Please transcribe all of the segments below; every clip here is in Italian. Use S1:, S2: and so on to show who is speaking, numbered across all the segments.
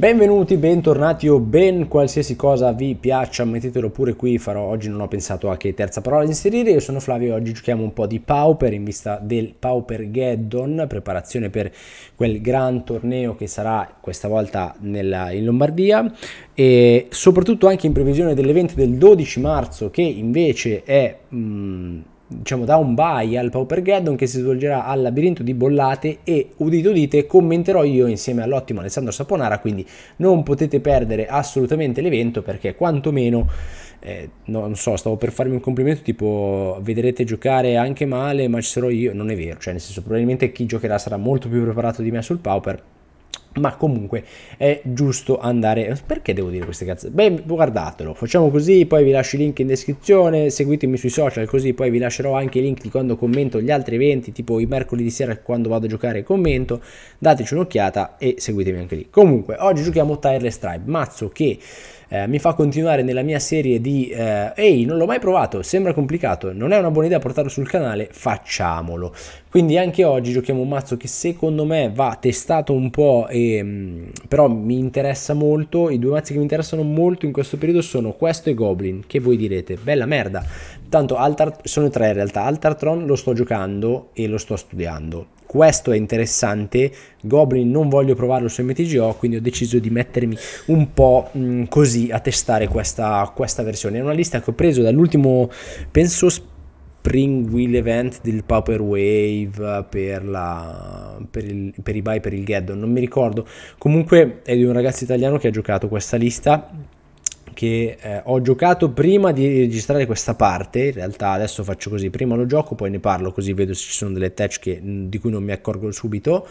S1: Benvenuti, bentornati o ben qualsiasi cosa vi piaccia, mettetelo pure qui, farò oggi non ho pensato a che terza parola inserire, io sono Flavio e oggi giochiamo un po' di Pauper in vista del Pauper Geddon, preparazione per quel gran torneo che sarà questa volta nella, in Lombardia e soprattutto anche in previsione dell'evento del 12 marzo che invece è... Mh, mm, diciamo da un bye al Pauper Geddon che si svolgerà al labirinto di Bollate e udito udite commenterò io insieme all'ottimo Alessandro Saponara quindi non potete perdere assolutamente l'evento perché quantomeno eh, non so, stavo per farmi un complimento tipo vedrete giocare anche male ma ci sarò io, non è vero, cioè nel senso probabilmente chi giocherà sarà molto più preparato di me sul Pauper ma comunque è giusto andare. Perché devo dire queste cazze Beh, guardatelo, facciamo così, poi vi lascio i link in descrizione. Seguitemi sui social, così poi vi lascerò anche i link di quando commento gli altri eventi, tipo i mercoledì sera quando vado a giocare commento. Dateci un'occhiata e seguitemi anche lì. Comunque, oggi giochiamo Tireless Tribe, mazzo che eh, mi fa continuare nella mia serie di eh, ehi non l'ho mai provato, sembra complicato, non è una buona idea portarlo sul canale, facciamolo. Quindi anche oggi giochiamo un mazzo che secondo me va testato un po' e mm, però mi interessa molto, i due mazzi che mi interessano molto in questo periodo sono questo e Goblin, che voi direte bella merda. Tanto Altar, sono tre in realtà, Altartron lo sto giocando e lo sto studiando questo è interessante. Goblin non voglio provarlo su MTGO, quindi ho deciso di mettermi un po' mh, mm, così a testare questa, questa versione. È una lista che ho preso dall'ultimo, penso, Spring Wheel Event del Power Wave per, la, per, il, per i buy per il Geddon, non mi ricordo. Comunque è di un ragazzo italiano che ha giocato questa lista che eh, ho giocato prima di registrare questa parte, in realtà adesso faccio così, prima lo gioco, poi ne parlo così vedo se ci sono delle touch che, mm, di cui non mi accorgo subito.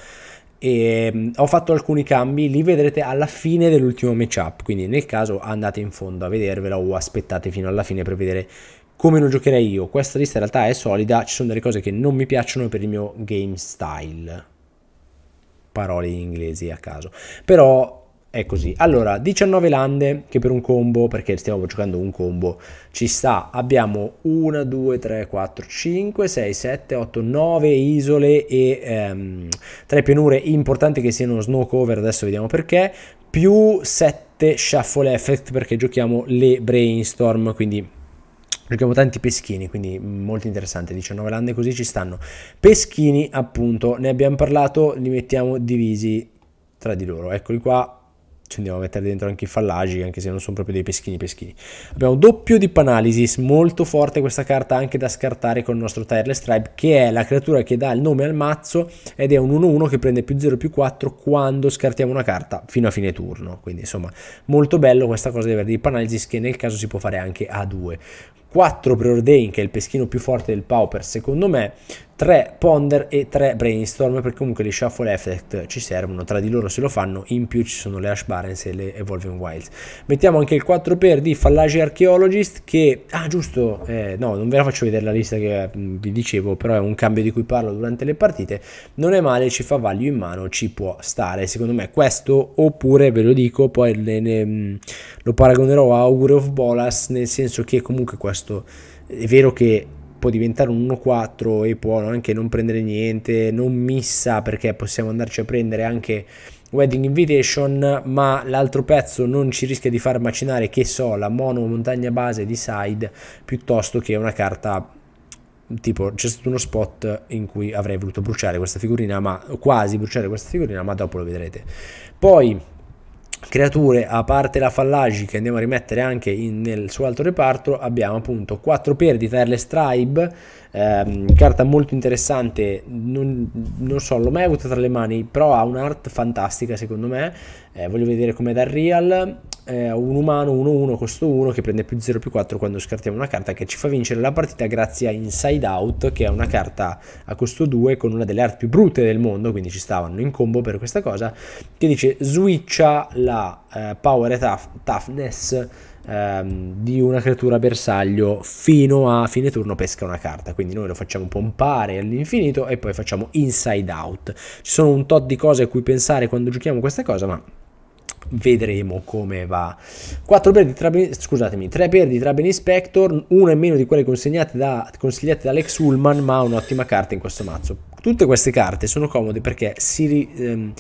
S1: E, mm, ho fatto alcuni cambi, li vedrete alla fine dell'ultimo matchup, quindi nel caso andate in fondo a vedervela o aspettate fino alla fine per vedere come lo giocherei io. Questa lista in realtà è solida, ci sono delle cose che non mi piacciono per il mio game style. Parole in inglese a caso. Però è così. Allora, 19 lande che per un combo, perché stiamo giocando un combo, ci sta. Abbiamo 1, 2, 3, 4, 5, 6, 7, 8, 9 isole e ehm, 3 pianure Importante che siano snow cover, adesso vediamo perché, più 7 shuffle effect perché giochiamo le brainstorm, quindi... Giochiamo tanti peschini, quindi molto interessante. 19 lande così ci stanno. Peschini, appunto, ne abbiamo parlato, li mettiamo divisi tra di loro. Eccoli qua, ci andiamo a mettere dentro anche i fallagi, anche se non sono proprio dei peschini peschini. Abbiamo doppio di Panalysis, molto forte questa carta anche da scartare con il nostro Tireless Tribe, che è la creatura che dà il nome al mazzo ed è un 1-1 che prende più 0 più 4 quando scartiamo una carta fino a fine turno. Quindi insomma molto bello questa cosa di avere dei Panalysis che nel caso si può fare anche a 2. 4 preordain che è il peschino più forte del Pauper secondo me 3 ponder e 3 brainstorm perché comunque le shuffle effect ci servono, tra di loro se lo fanno, in più ci sono le ash barons e le evolving wilds. Mettiamo anche il 4 per di fallaci archaeologist che, ah giusto, eh, no non ve la faccio vedere la lista che mm, vi dicevo, però è un cambio di cui parlo durante le partite, non è male, ci fa value in mano, ci può stare, secondo me questo oppure ve lo dico, poi ne, ne, mm, lo paragonerò a augure of Bolas, nel senso che comunque questo è vero che può diventare un 1-4 e può anche non prendere niente, non missa perché possiamo andarci a prendere anche Wedding Invitation, ma l'altro pezzo non ci rischia di far macinare, che so, la mono montagna base di side piuttosto che una carta tipo c'è stato uno spot in cui avrei voluto bruciare questa figurina, ma quasi bruciare questa figurina, ma dopo lo vedrete. Poi creature a parte la fallagi che andiamo a rimettere anche in, nel suo altro reparto abbiamo appunto 4 perdite per le stribe ehm, carta molto interessante, non, non so, l'ho mai avuta tra le mani, però ha un'art fantastica secondo me, eh, voglio vedere com'è da real, eh, un umano 1-1, costo 1 che prende più 0 più 4 quando scartiamo una carta che ci fa vincere la partita grazie a Inside Out che è una carta a costo 2 con una delle art più brutte del mondo, quindi ci stavano in combo per questa cosa, che dice switcha la eh, Power e tough, Toughness ehm, di una creatura bersaglio fino a fine turno pesca una carta. Quindi noi lo facciamo pompare all'infinito e poi facciamo inside out. Ci sono un tot di cose a cui pensare quando giochiamo questa cosa, ma vedremo come va. 4 per di Traben, scusatemi, 3 per tra Traben Inspector, una in meno di quelle consegnate da, consigliate da Lex Ullman, ma un'ottima carta in questo mazzo. Tutte queste carte sono comode perché si, ehm,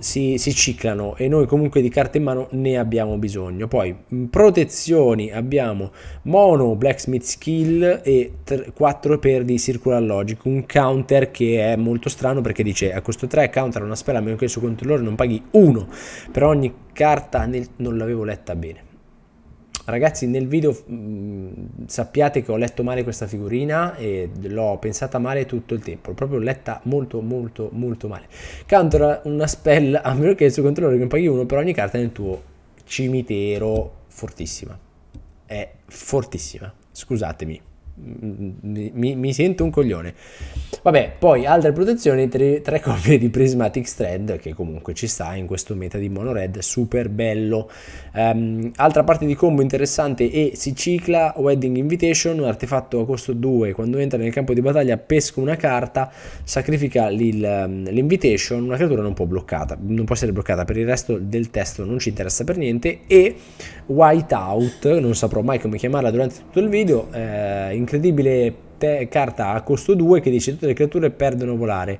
S1: si, si, ciclano e noi comunque di carte in mano ne abbiamo bisogno. Poi mm, protezioni abbiamo mono blacksmith skill e 4 per di circular logic, un counter che è molto strano perché dice a costo 3 counter una spella a meno che il suo controllore non paghi 1 per ogni carta nel... non l'avevo letta bene. Ragazzi, nel video mh, mm, sappiate che ho letto male questa figurina e l'ho pensata male tutto il tempo. L'ho proprio letta molto, molto, molto male. Counter una spell a meno che il suo controllore che paghi uno per ogni carta nel tuo cimitero. Fortissima. È fortissima. Scusatemi. Mm, mi, mi, mi, sento un coglione. Vabbè, poi altre protezioni, tre, tre, copie di Prismatic Thread, che comunque ci sta in questo meta di Mono Red, super bello. Um, altra parte di combo interessante è si cicla Wedding Invitation, un artefatto a costo 2, quando entra nel campo di battaglia pesca una carta, sacrifica ehm, l'invitation, una creatura non può, bloccata, non può essere bloccata, per il resto del testo non ci interessa per niente e Whiteout, non saprò mai come chiamarla durante tutto il video, eh, incredibile carta a costo 2 che dice tutte le creature perdono volare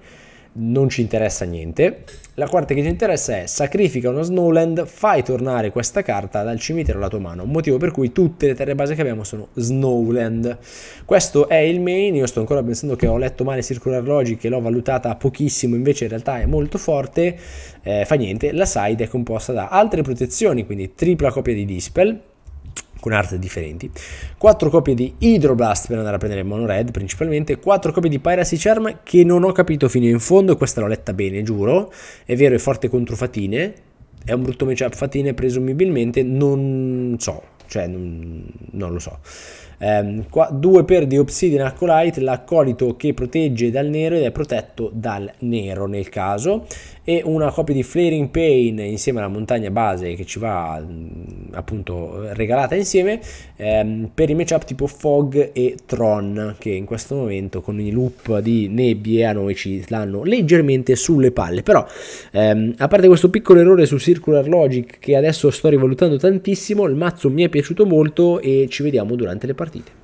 S1: non ci interessa niente. La quarta che ci interessa è sacrifica una Snowland, fai tornare questa carta dal cimitero alla tua mano, motivo per cui tutte le terre base che abbiamo sono Snowland. Questo è il main, io sto ancora pensando che ho letto male Circular Logic e l'ho valutata pochissimo, invece in realtà è molto forte, eh, fa niente. La side è composta da altre protezioni, quindi tripla copia di Dispel, con arte differenti, 4 copie di Hydroblast per andare a prendere Mono Red principalmente, 4 copie di Piracy Charm che non ho capito fino in fondo, questa l'ho letta bene, giuro, è vero è forte contro Fatine, è un brutto matchup Fatine presumibilmente, non so, cioè non, non lo so. 2 ehm, per di Obsidian Acolyte, l'accolito che protegge dal nero ed è protetto dal nero nel caso, e una copia di Flaring Pain insieme alla montagna base che ci va mm, appunto regalata insieme ehm, per i matchup tipo Fog e Tron che in questo momento con i loop di nebbie a noi ci stanno leggermente sulle palle però ehm, a parte questo piccolo errore su Circular Logic che adesso sto rivalutando tantissimo il mazzo mi è piaciuto molto e ci vediamo durante le partite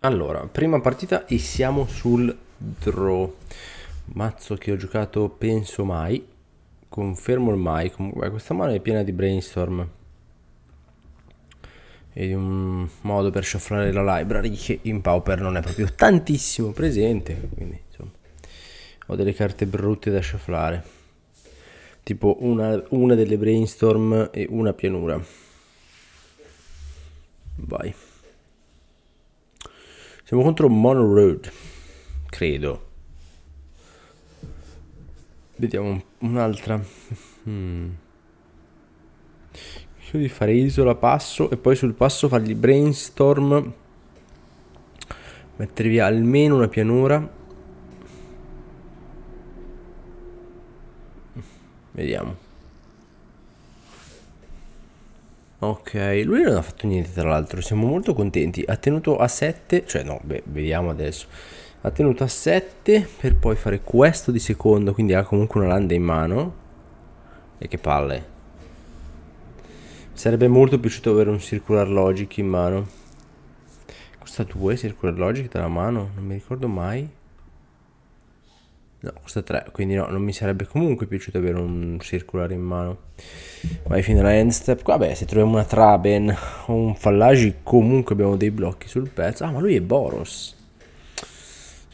S1: allora, prima partita e siamo sul Pedro, mazzo che ho giocato penso mai, confermo il mai, comunque questa mano è piena di brainstorm e di un modo per sciaffrare la library che in Pauper non è proprio tantissimo presente, quindi insomma ho delle carte brutte da sciaffrare, tipo una, una delle brainstorm e una pianura. Vai. Siamo contro Mono Road credo. Vediamo un'altra. Hmm. Io di fare isola passo e poi sul passo fargli brainstorm. Mettere via almeno una pianura. Vediamo. Ok, lui non ha fatto niente tra l'altro, siamo molto contenti. Ha tenuto a 7, cioè no, beh, vediamo adesso ha tenuto a 7 per poi fare questo di secondo quindi ha comunque una landa in mano e che palle mi sarebbe molto piaciuto avere un circular logic in mano costa 2 circular logic dalla mano non mi ricordo mai No, costa 3, quindi no, non mi sarebbe comunque piaciuto avere un circular in mano. Vai fino alla end step. vabbè se troviamo una Traben o un Fallagi, comunque abbiamo dei blocchi sul pezzo. Ah, ma lui è Boros.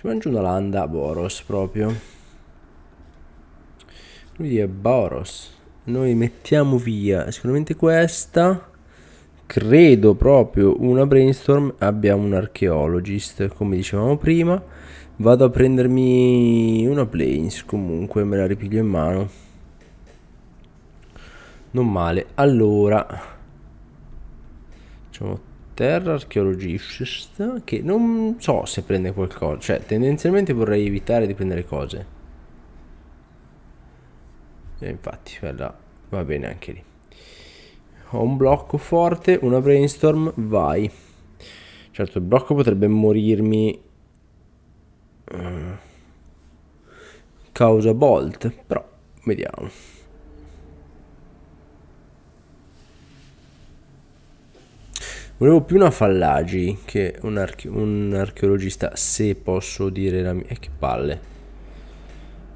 S1: Si mangia una landa Boros proprio. Lui è Boros. Noi mettiamo via sicuramente questa. Credo proprio una brainstorm. Abbiamo un archeologist, come dicevamo prima. Vado a prendermi una planes comunque, me la ripiglio in mano. Non male. Allora, facciamo terra, archeologist, che non so se prende qualcosa, cioè tendenzialmente vorrei evitare di prendere cose. E infatti, bella, va bene anche lì. Ho un blocco forte, una brainstorm, vai. Certo, il blocco potrebbe morirmi... Uh, causa Bolt, però vediamo. Volevo più una Fallagi che un, arche un archeologista, se posso dire la mia... Eh, che palle.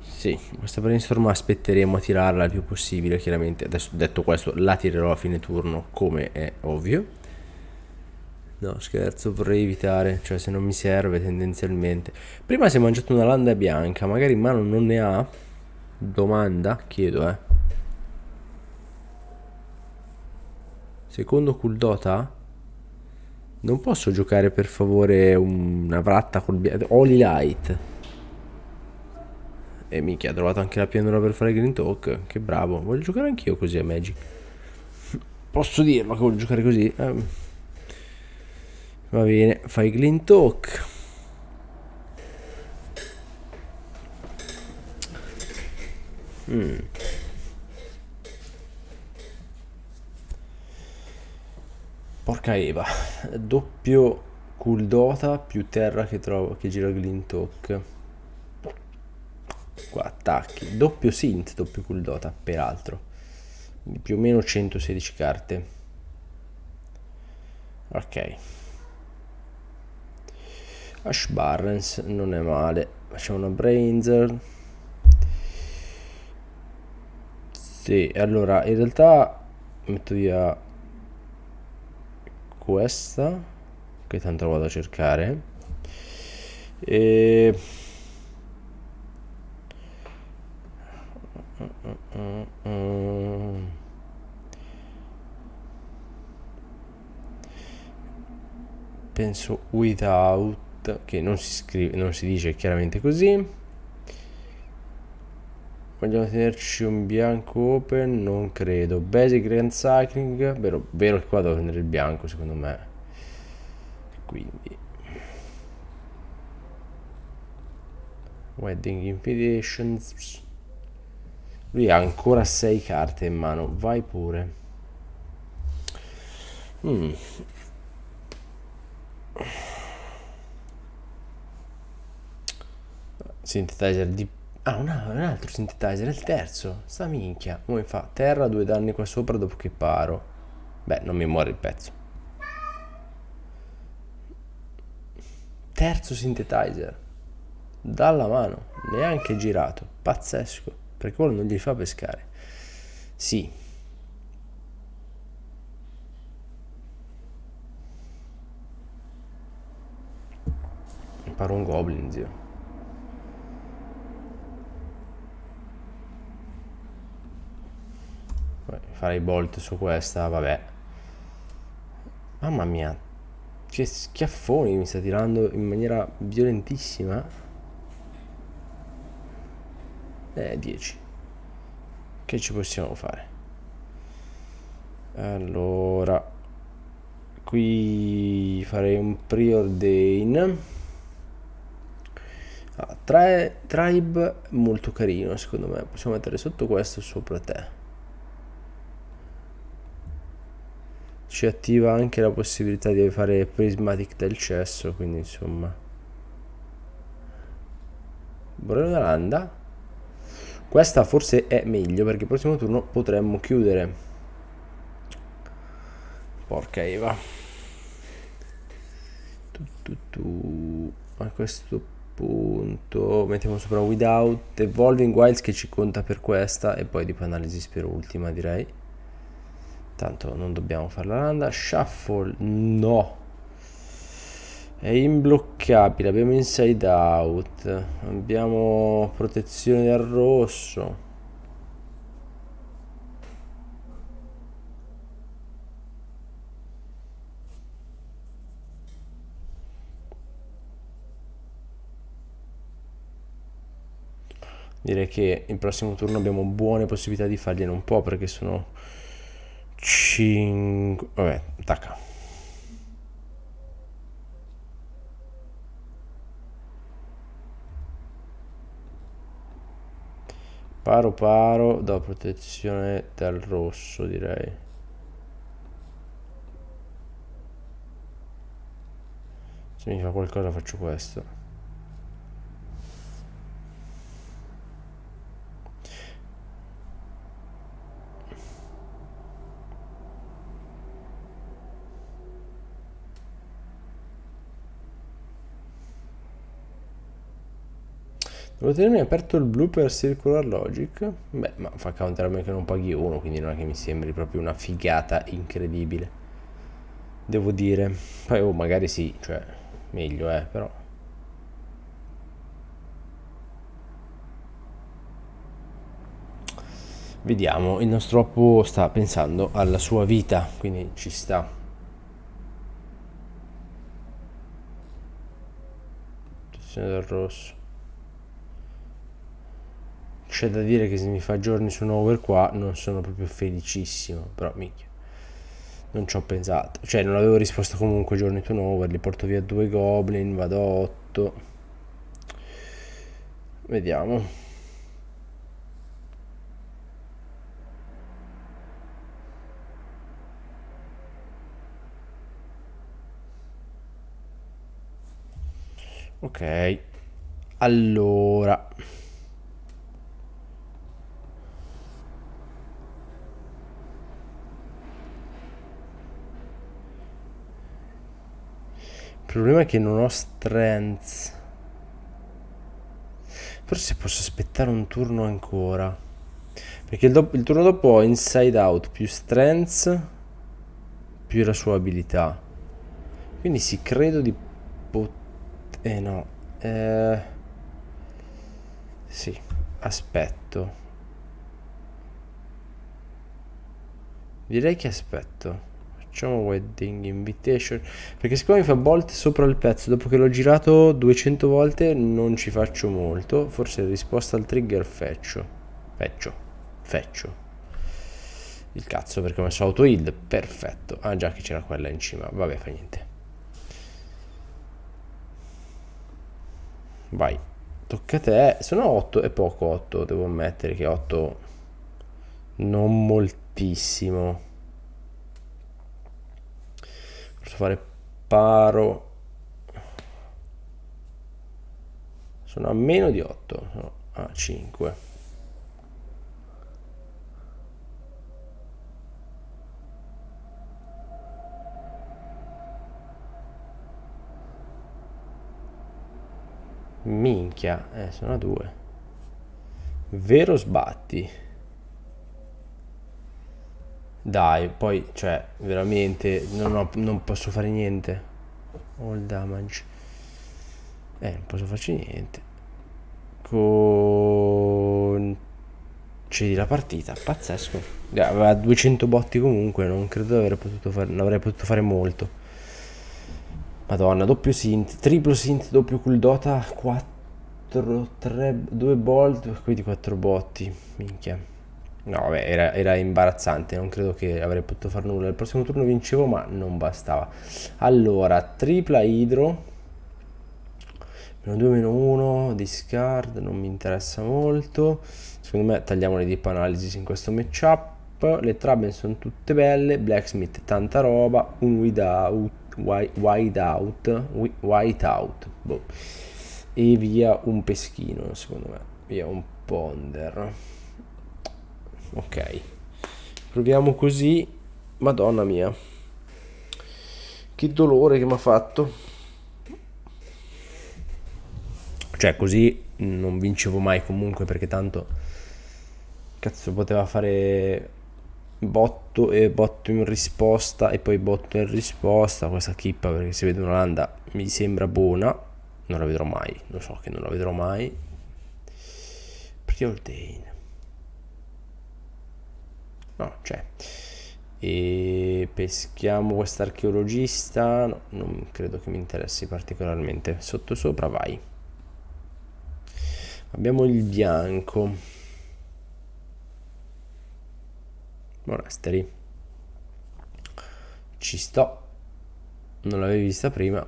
S1: Sì, questa brainstorm aspetteremo a tirarla il più possibile, chiaramente. Adesso, detto questo, la tirerò a fine turno, come è ovvio. No, scherzo, vorrei evitare, cioè se non mi serve tendenzialmente. Prima si è mangiato una landa bianca, magari in mano non ne ha? Domanda? Chiedo, eh. Secondo Kuldota? Non posso giocare per favore una vratta col Holy Light. E minchia, ha trovato anche la pianura per fare Green Talk. Che bravo. Voglio giocare anch'io così a Magic. Posso dirlo che voglio giocare così? Ehm. Va bene, fai Green Talk. Mm. Porca Eva, doppio Kuldota più terra che, trovo, che gira Glintok. Qua attacchi, doppio Sint, doppio Kuldota, peraltro. Più o meno 116 carte. Ok. Ash Barrens non è male. Facciamo una Brainzer. Sì, allora in realtà metto via questa che tanto vado a cercare e penso without che non si scrive non si dice chiaramente così vogliamo tenerci un bianco open non credo basic grand cycling vero, vero che qua devo tenere il bianco secondo me quindi wedding invitations lui ha ancora 6 carte in mano vai pure mm. synthesizer di Ah, una, un altro synthetizer, il terzo. Sta minchia. Come fa terra, due danni qua sopra dopo che paro. Beh, non mi muore il pezzo. Terzo synthetizer. Dalla mano. Neanche girato. Pazzesco. Perché quello non gli fa pescare. Sì. Paro un goblin, zio. fare i bolt su questa, vabbè. Mamma mia, che schiaffoni mi sta tirando in maniera violentissima. Eh, 10. Che ci possiamo fare? Allora, qui farei un preordain. Ah, tribe molto carino secondo me possiamo mettere sotto questo sopra te ci attiva anche la possibilità di fare prismatic del cesso quindi insomma da Landa questa forse è meglio perché il prossimo turno potremmo chiudere porca Eva tu, tu, tu. a questo punto mettiamo sopra without evolving wilds che ci conta per questa e poi deep analisi per ultima direi Tanto non dobbiamo fare la landa. Shuffle, no. È imbloccabile, abbiamo inside out. Abbiamo protezione dal rosso. Direi che il prossimo turno abbiamo buone possibilità di fargliene un po' perché sono 5... Vabbè, attacca. Paro paro da protezione dal rosso direi. Se mi fa qualcosa faccio questo. Devo tenermi aperto il blu per Circular Logic? Beh, ma fa counter a me che non paghi uno, quindi non è che mi sembri proprio una figata incredibile. Devo dire. Poi, oh, magari sì, cioè, meglio, eh, però... Vediamo, il nostro oppo sta pensando alla sua vita, quindi ci sta. Attenzione del rosso. C'è da dire che se mi fa giorni su un over qua non sono proprio felicissimo, però minchia. Non ci ho pensato, cioè non avevo risposto comunque giorni turnover, li porto via due goblin, vado a 8. Vediamo. Ok, allora... problema è che non ho strength. Forse posso aspettare un turno ancora. Perché il, il turno dopo ho inside out più strength più la sua abilità. Quindi sì, credo di poter... Eh no. Eh... Sì, aspetto. Direi che aspetto facciamo wedding invitation perché siccome mi fa bolt sopra il pezzo dopo che l'ho girato 200 volte non ci faccio molto forse risposta al trigger feccio feccio feccio il cazzo perché ho messo auto heal perfetto ah già che c'era quella in cima vabbè fa niente vai tocca a te sono 8 è poco 8 devo ammettere che 8 non moltissimo posso fare paro sono a meno di 8 no, a 5 minchia eh, sono a 2 vero sbatti dai, poi, cioè, veramente non, ho, non posso fare niente. All damage. Eh, non posso farci niente. Con... Cedi la partita, pazzesco. Aveva 200 botti comunque, non credo avrei potuto fare, non avrei potuto fare molto. Madonna, doppio synth, triplo synth, doppio cooldota, 4, 3, 2 bolt, quindi 4 botti, minchia. No, vabbè, era, era, imbarazzante, non credo che avrei potuto fare nulla. Il prossimo turno vincevo, ma non bastava. Allora, tripla idro. Meno 2, meno 1, discard, non mi interessa molto. Secondo me tagliamo le deep analysis in questo matchup. Le traben sono tutte belle, blacksmith tanta roba, un wideout, wide out, white out, boh. E via un peschino, secondo me. Via un ponder ok proviamo così madonna mia che dolore che mi ha fatto cioè così non vincevo mai comunque perché tanto cazzo poteva fare botto e botto in risposta e poi botto in risposta questa chippa perché se vede un'Olanda mi sembra buona non la vedrò mai lo so che non la vedrò mai Prioltain No, c'è. Cioè. E peschiamo quest'archeologista. No, non credo che mi interessi particolarmente. Sottosopra vai. Abbiamo il bianco. Monasteri. Ci sto. Non l'avevi vista prima.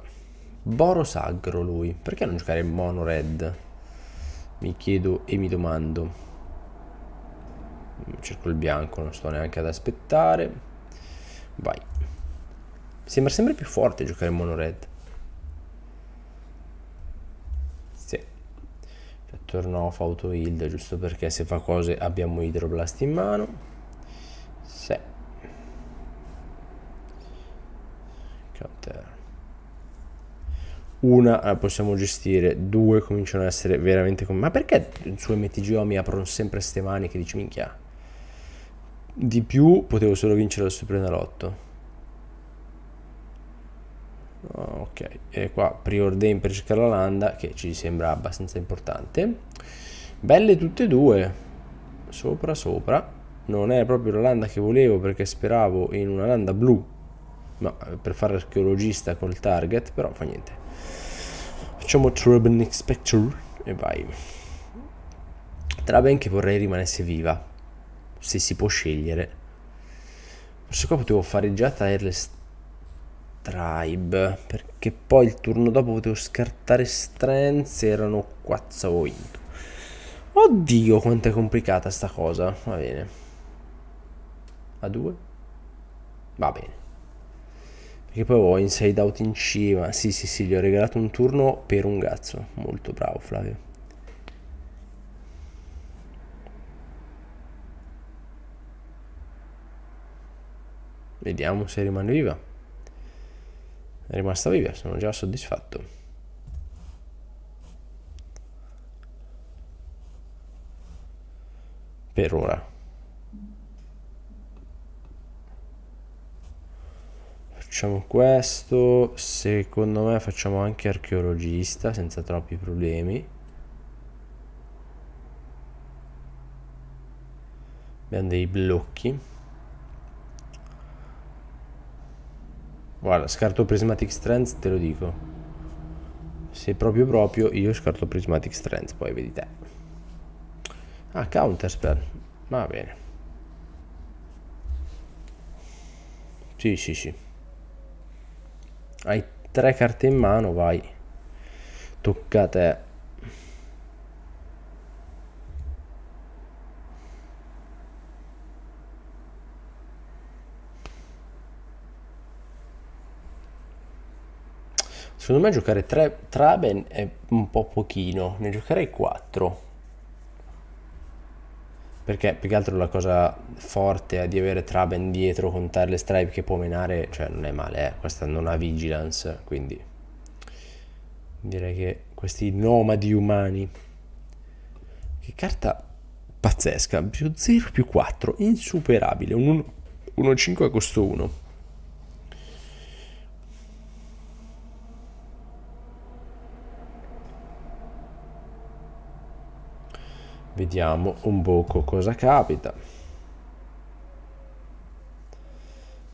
S1: Boro Sagro lui. Perché non giocare mono red? Mi chiedo e mi domando cerco il bianco non sto neanche ad aspettare vai sembra sempre più forte giocare in mono red sì cioè, off auto heal giusto perché se fa cose abbiamo idroblast in mano sì counter una la eh, possiamo gestire, due cominciano ad essere veramente... Com- Ma perché su MTGO mi aprono sempre queste mani che dici minchia? di più potevo solo vincere il Suprenalotto. Ok, e qua preordain per cercare la landa che ci sembra abbastanza importante. Belle tutte e due, sopra sopra. Non è proprio la landa che volevo perché speravo in una landa blu, ma per fare archeologista col target, però fa niente. Facciamo Turban Expector e vai. Traben che vorrei rimanesse viva se si può scegliere. Forse qua potevo fare già Tireless Tribe, perché poi il turno dopo potevo scartare Strength. erano 4 point. Oddio, quanto è complicata sta cosa. Va bene. A due? Va bene. Perché poi ho Inside Out in cima. Sì, sì, sì, gli ho regalato un turno per un cazzo. Molto bravo, Flavio. Vediamo se rimane viva. È rimasta viva, sono già soddisfatto. Per ora. Facciamo questo, secondo me facciamo anche archeologista senza troppi problemi. Abbiamo dei blocchi. Guarda, scarto Prismatic Strength, te lo dico. Se proprio proprio, io scarto Prismatic Strength, poi vedi te. Ah, Counterspell. Va bene. Sì, sì, sì. Hai tre carte in mano, vai. Tocca a te. Secondo me giocare 3 Traben è un po' pochino, ne giocherei 4. Perché più che altro la cosa forte è di avere Traben dietro con Tarle Stripe che può menare, cioè non è male, eh? questa non ha vigilance, quindi direi che questi nomadi umani. Che carta pazzesca, più 0 più 4, insuperabile, un 1-5 a costo 1. Vediamo un poco cosa capita.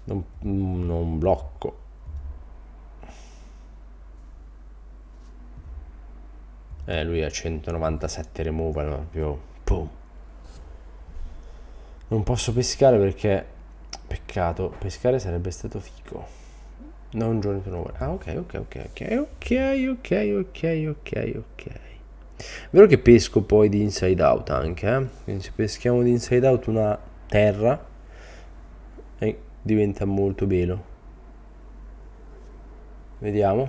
S1: Non, non blocco. Eh, lui ha 197 removal, proprio... Boom. Non posso pescare perché... Peccato, pescare sarebbe stato figo. Non journey turnover. Ah, ok, ok, ok, ok, ok, ok, ok, ok. Vero che pesco poi di inside out anche, eh? quindi se peschiamo di inside out una terra eh, diventa molto velo. Vediamo,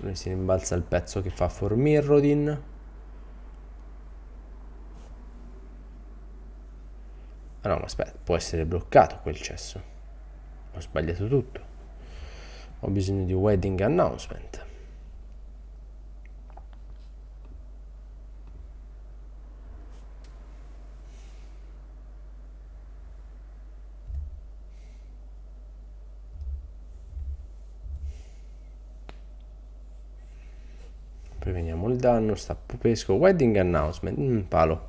S1: Noi si rimbalza il pezzo che fa Formirrodin. Ah no, ma aspetta, può essere bloccato quel cesso. Ho sbagliato tutto. Ho bisogno di wedding announcement. Poi veniamo il danno, sta pupesco. Wedding announcement, mm, palo.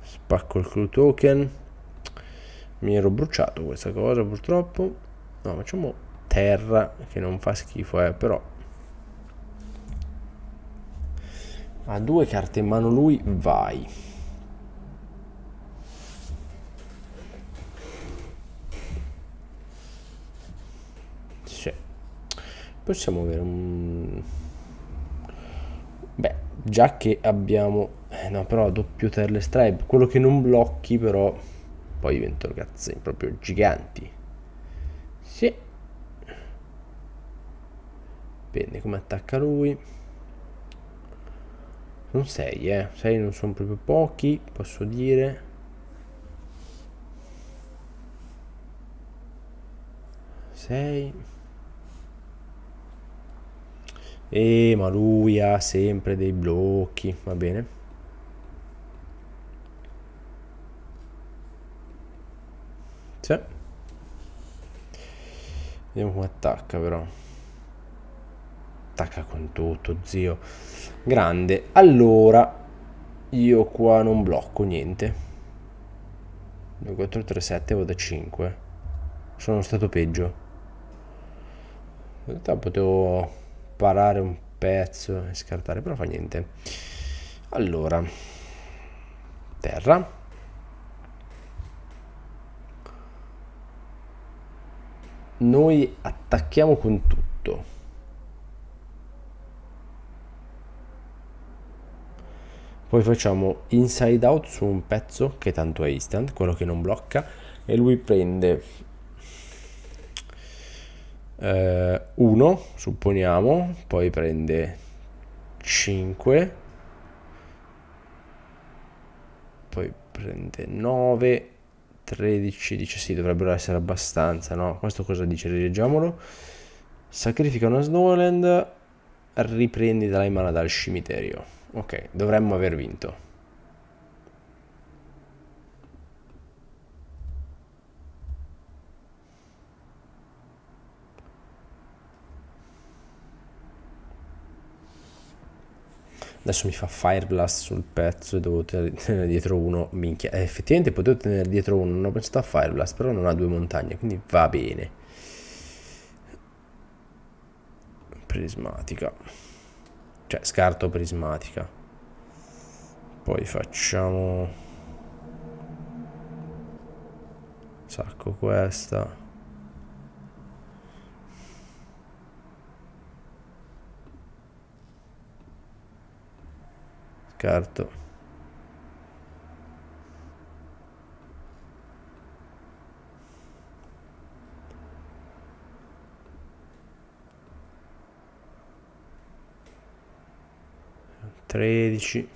S1: Spacco il clue token. Mi ero bruciato questa cosa purtroppo. No, facciamo terra che non fa schifo, eh, però ha due carte in mano lui, vai. possiamo avere un... Beh, già che abbiamo... Eh, no, però doppio terle stripe. Quello che non blocchi però... Poi diventano cazzi proprio giganti. Sì. Dipende come attacca lui. Sono 6, eh. 6 non sono proprio pochi, posso dire. Sei. Eh, ma lui ha sempre dei blocchi, va bene. Sì. Vediamo come attacca però. Attacca con tutto, zio. Grande. Allora, io qua non blocco niente. 2, 4, 3, 7, vado a 5. Sono stato peggio. In realtà potevo parare un pezzo e scartare, però fa niente. Allora, terra. Noi attacchiamo con tutto. Poi facciamo inside out su un pezzo che tanto è instant, quello che non blocca, e lui prende eh, 1, supponiamo, poi prende 5, poi prende 9, 13, dice sì, dovrebbero essere abbastanza, no? Questo cosa dice? Rileggiamolo. Sacrifica una Snowland, riprenditela in mano dal cimitero. Ok, dovremmo aver vinto. adesso mi fa Fire Blast sul pezzo e devo tenere dietro uno, minchia, eh, effettivamente potevo tenere dietro uno, non ho pensato a Fire Blast, però non ha due montagne, quindi va bene. Prismatica, cioè scarto prismatica. Poi facciamo... Sacco questa. scarto Tredici.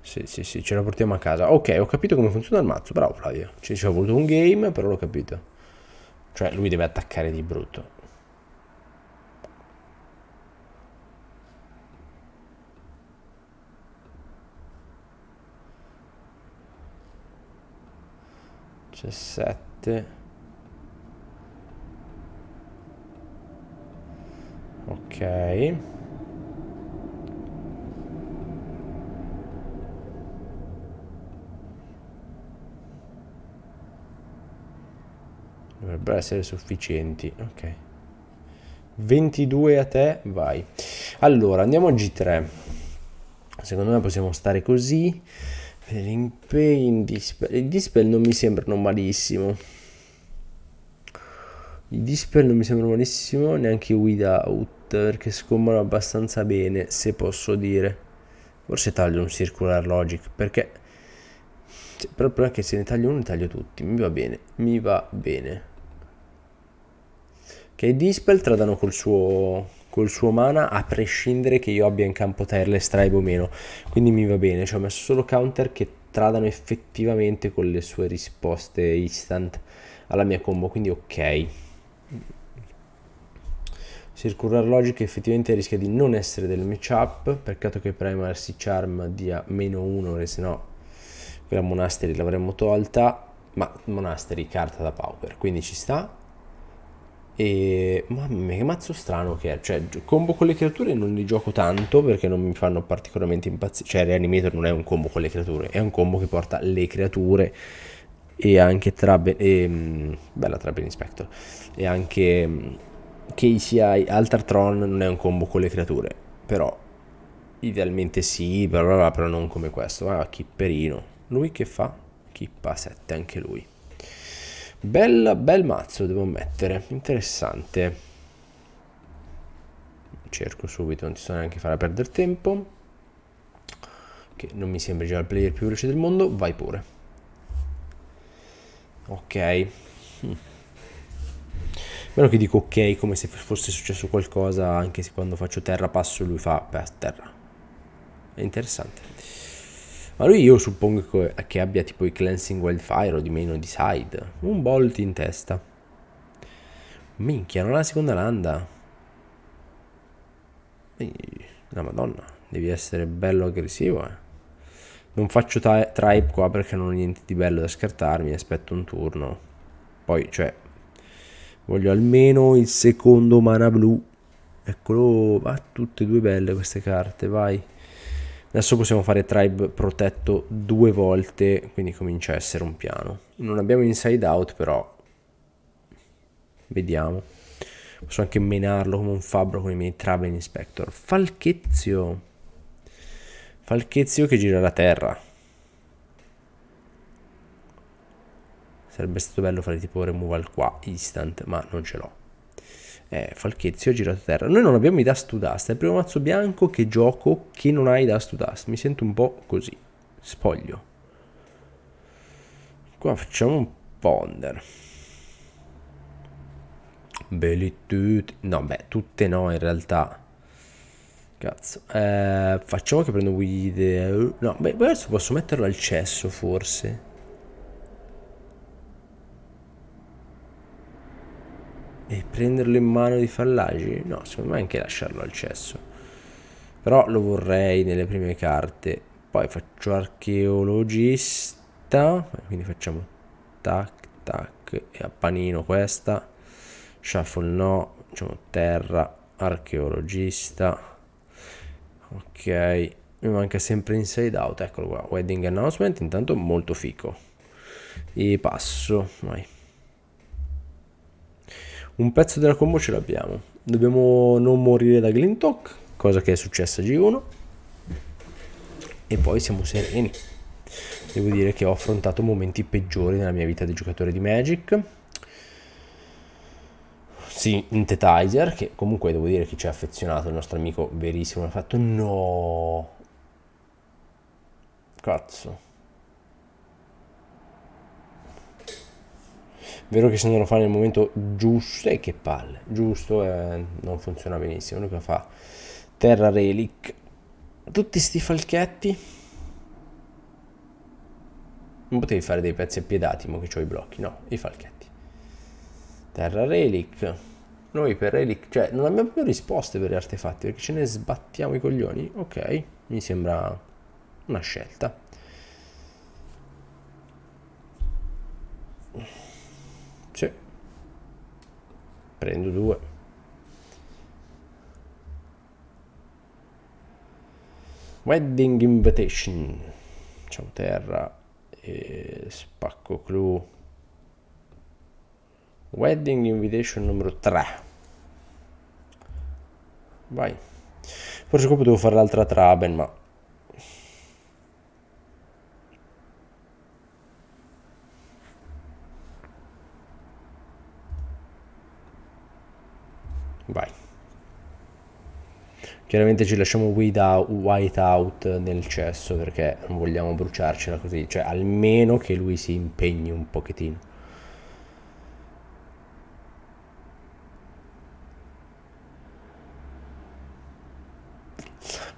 S1: Sì, sì, sì, ce la portiamo a casa. Ok, ho capito come funziona il mazzo. Bravo Flavio. Ci, ci ha voluto un game, però l'ho capito. Cioè, lui deve attaccare di brutto. c'è 7 ok dovrebbero essere sufficienti ok 22 a te vai allora andiamo a g3 secondo me possiamo stare così Link Pay in Dispel. Il Dispel non mi sembrano malissimo. I Dispel non mi sembrano malissimo, neanche i Without, perché scombano abbastanza bene, se posso dire. Forse taglio un Circular Logic, perché... Cioè, però il problema è che se ne taglio uno ne taglio tutti, mi va bene, mi va bene. Che i Dispel tradano col suo col suo mana a prescindere che io abbia in campo Terle, Stribe o meno. Quindi mi va bene, ci ho messo solo counter che tradano effettivamente con le sue risposte instant alla mia combo, quindi ok. Circular Logic effettivamente rischia di non essere del matchup, peccato che si Charm dia meno 1, se no quella Monastery l'avremmo tolta, ma Monastery carta da Power, quindi ci sta. E mamma mia, che mazzo strano che è. Cioè, combo con le creature non li gioco tanto perché non mi fanno particolarmente impazzire. Cioè, Reanimator non è un combo con le creature, è un combo che porta le creature e anche tra E, ehm, bella Traben Inspector. E anche ehm, KCI Altartron non è un combo con le creature. Però, idealmente sì, bla bla bla, però non come questo. Ah, Kipperino. Lui che fa? Kippa 7 anche lui. Bel, bel mazzo devo ammettere. interessante. Cerco subito, non ti sto neanche fare a perdere tempo. Che non mi sembra già il player più veloce del mondo, vai pure. Ok. Hm. Meno che dico ok come se fosse successo qualcosa, anche se quando faccio terra passo lui fa per terra. È interessante. Ma lui io suppongo che, abbia tipo i Cleansing Wildfire o di meno di side. Un bolt in testa. Minchia, non ha la seconda landa. La madonna, devi essere bello aggressivo, eh. Non faccio tribe qua perché non ho niente di bello da scartarmi, aspetto un turno. Poi, cioè, voglio almeno il secondo mana blu. Eccolo, va, tutte e due belle queste carte, vai. Adesso possiamo fare tribe protetto due volte, quindi comincia a essere un piano. Non abbiamo inside out però, vediamo. Posso anche menarlo come un fabbro con i miei Travel Inspector. Falchezio. Falchezio che gira la terra. Sarebbe stato bello fare tipo removal qua, instant, ma non ce l'ho eh, Falchezio girato terra. Noi non abbiamo i dust to dust, è il primo mazzo bianco che gioco che non ha i dust to dust. Mi sento un po' così, spoglio. Qua facciamo un ponder. Belli tutti. No, beh, tutte no in realtà. Cazzo. Eh, facciamo che prendo guide. No, beh, adesso posso metterlo al cesso forse. e prenderlo in mano di Fallagi? No, secondo me anche lasciarlo al cesso. Però lo vorrei nelle prime carte. Poi faccio archeologista, quindi facciamo tac tac e a panino questa. Shuffle no, facciamo terra, archeologista. Ok, mi manca sempre inside out, eccolo qua, wedding announcement, intanto molto fico. E passo, vai un pezzo della combo ce l'abbiamo. Dobbiamo non morire da Glintok, cosa che è successa a G1. E poi siamo sereni. Devo dire che ho affrontato momenti peggiori nella mia vita di giocatore di Magic. Sì, Intetizer, che comunque devo dire che ci ha affezionato, il nostro amico verissimo, ha fatto no. Cazzo. vero che se non lo fa nel momento giusto, e eh, che palle, giusto, eh, non funziona benissimo, lui che fa Terra Relic, tutti sti falchetti, non potevi fare dei pezzi appiedati, mo che ho i blocchi, no, i falchetti, Terra Relic, noi per Relic, cioè non abbiamo più risposte per gli artefatti, perché ce ne sbattiamo i coglioni, ok, mi sembra una scelta prendo due wedding invitation ciao terra e spacco clou wedding invitation numero 3 vai forse proprio devo fare l'altra traben ma Vai. Chiaramente ci lasciamo white out nel cesso perché non vogliamo bruciarcela così, cioè almeno che lui si impegni un pochettino.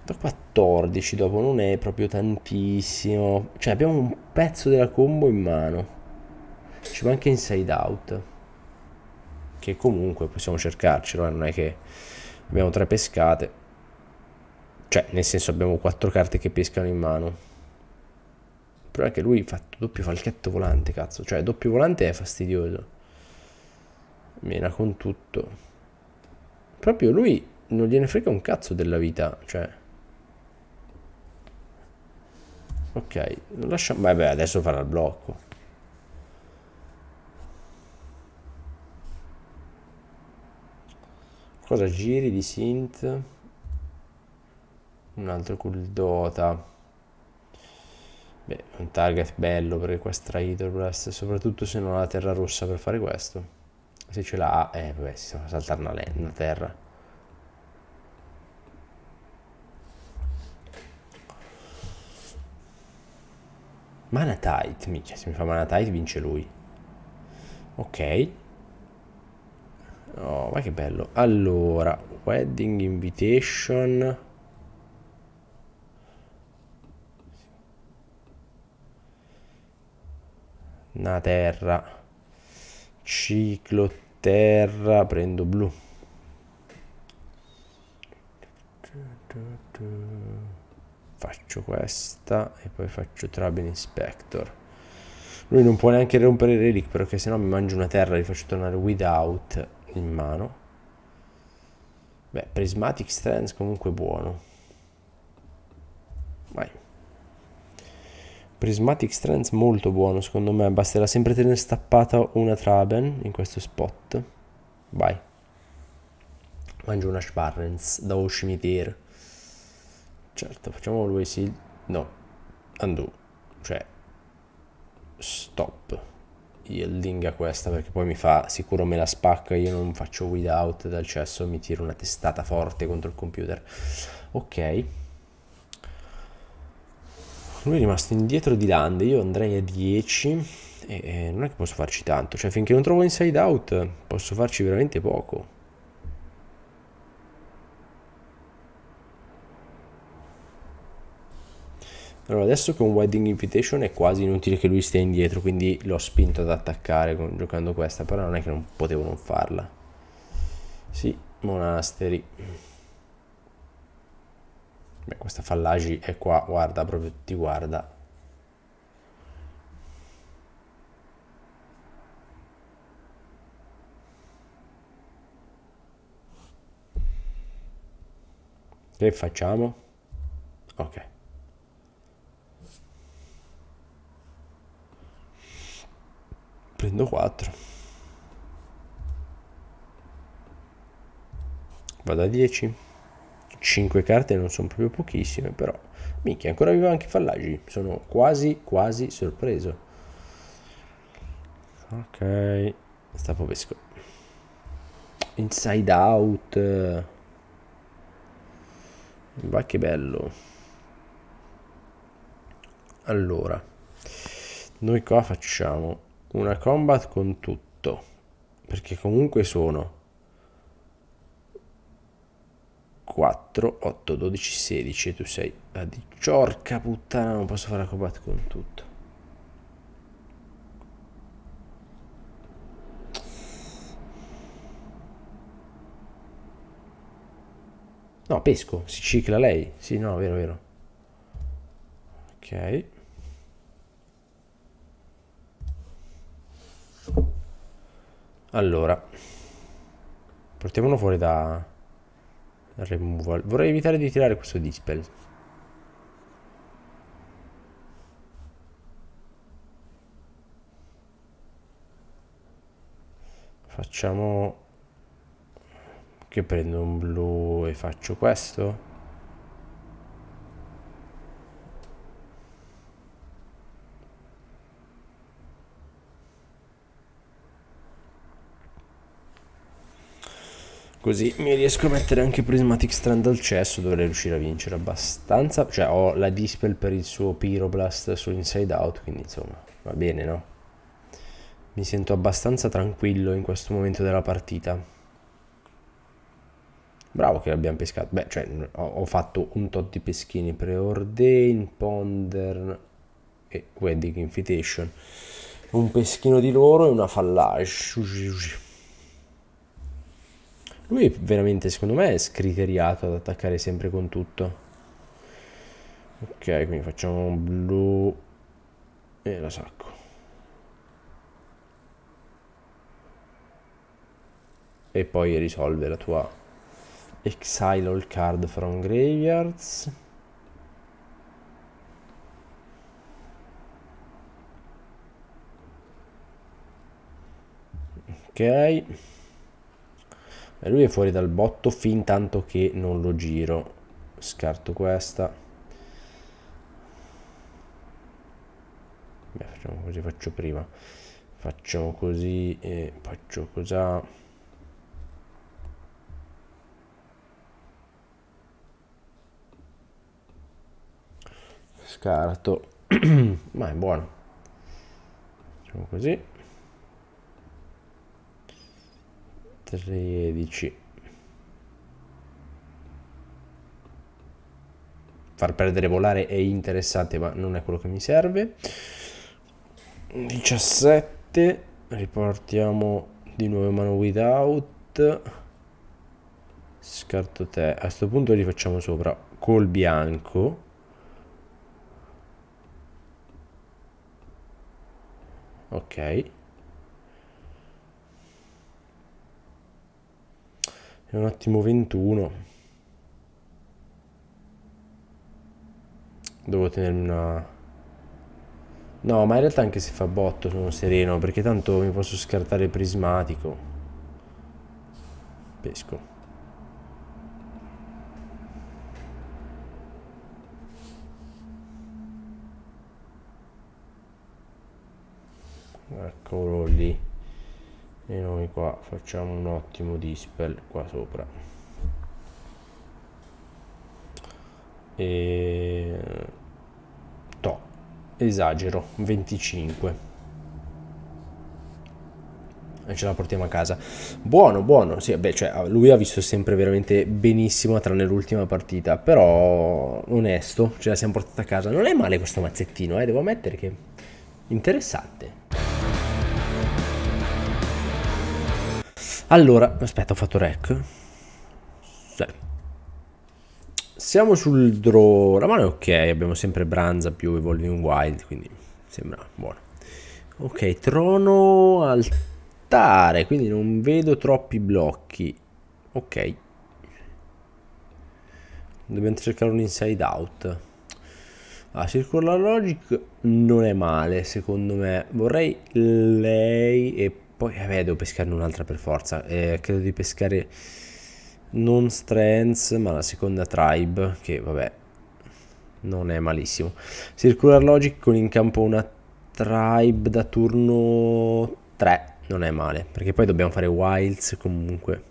S1: Da 14 dopo non è proprio tantissimo, cioè abbiamo un pezzo della combo in mano. Ci va anche inside out che comunque possiamo cercarcelo, eh? non è che abbiamo tre pescate, cioè nel senso abbiamo quattro carte che pescano in mano. Però è che lui ha fatto doppio falchetto volante, cazzo, cioè doppio volante è fastidioso. Mena con tutto. Proprio lui non gliene frega un cazzo della vita, cioè... Ok, lo lasciamo... Vabbè, adesso farà il blocco. cosa giri di synth un altro cool dota beh un target bello per questa Hydroblast soprattutto se non ha la terra rossa per fare questo se ce l'ha eh vabbè si fa saltare una, una terra Manatite, mica, se mi fa Manatite vince lui. Ok. Oh, ma che bello. Allora, wedding invitation. Una terra. Ciclo terra, prendo blu. Faccio questa e poi faccio Trabin Inspector. Lui non può neanche rompere il relic perché sennò mi mangio una terra e li faccio tornare without in mano. Beh, Prismatic Strands comunque buono. Vai. Prismatic Strands molto buono secondo me, basterà sempre tenere stappata una Traben in questo spot. Vai. Mangio una Sparrens da Oshimitir. Certo, facciamo lui sì. No. Undo. Cioè stop yielding questa perché poi mi fa sicuro me la spacca io non faccio without dal cesso mi tiro una testata forte contro il computer ok lui è rimasto indietro di lande io andrei a 10 e non è che posso farci tanto cioè finché non trovo inside out posso farci veramente poco Allora adesso con Wedding Invitation è quasi inutile che lui stia indietro, quindi l'ho spinto ad attaccare con, giocando questa, però non è che non potevo non farla. Sì, monasteri. Beh, questa fallagi è qua, guarda, proprio ti guarda. Che facciamo? Ok. prendo 4 vado a 10 5 carte non sono proprio pochissime però minchia ancora vivo anche fallaggi sono quasi quasi sorpreso ok sta Vesco Inside Out va che bello allora noi qua facciamo una combat con tutto, perché comunque sono 4, 8, 12, 16 tu sei a 18. Orca puttana, non posso fare la combat con tutto. No, pesco, si cicla lei. Sì, no, vero, vero. Ok. Allora, portiamolo fuori da removal. Vorrei evitare di tirare questo dispel. Facciamo che prendo un blu e faccio questo. Così mi riesco a mettere anche Prismatic Strand al cesso, dovrei riuscire a vincere abbastanza. Cioè ho la Dispel per il suo Pyroblast su Inside Out, quindi insomma va bene, no? Mi sento abbastanza tranquillo in questo momento della partita. Bravo che l'abbiamo pescato. Beh, cioè ho, ho fatto un tot di peschini. Preordain, Ponder e Wedding Invitation. Un peschino di loro e una fallage. Lui veramente secondo me è scriteriato ad attaccare sempre con tutto. Ok, quindi facciamo un blu e la sacco. E poi risolve la tua exile all card from graveyards. Ok lui è fuori dal botto fin tanto che non lo giro scarto questa Beh, facciamo così faccio prima facciamo così e faccio così scarto ma è buono facciamo così 13 far perdere volare è interessante ma non è quello che mi serve 17 riportiamo di nuovo mano without scarto te a questo punto rifacciamo sopra col bianco ok è un attimo 21 devo tenermi una no ma in realtà anche se fa botto sono sereno perché tanto mi posso scartare prismatico pesco eccolo lì e noi qua facciamo un ottimo dispel qua sopra e to esagero 25 e ce la portiamo a casa. Buono, buono. Sì, beh, cioè, lui ha visto sempre veramente benissimo, tranne l'ultima partita. Però, onesto, ce la siamo portata a casa. Non è male questo mazzettino, eh, devo ammettere che interessante. Allora, aspetta, ho fatto rec. Sì. Siamo sul draw. La mano è ok, abbiamo sempre Branza più Evolving Wild, quindi sembra buono. Ok, trono altare, quindi non vedo troppi blocchi. Ok. Dobbiamo cercare un inside out. Ah, circular logic non è male, secondo me. Vorrei lei e poi... Poi, eh devo pescarne un'altra per forza. Eh, credo di pescare non Strands, ma la seconda Tribe, che vabbè, non è malissimo. Circular Logic con in campo una Tribe da turno 3, non è male, perché poi dobbiamo fare Wilds comunque.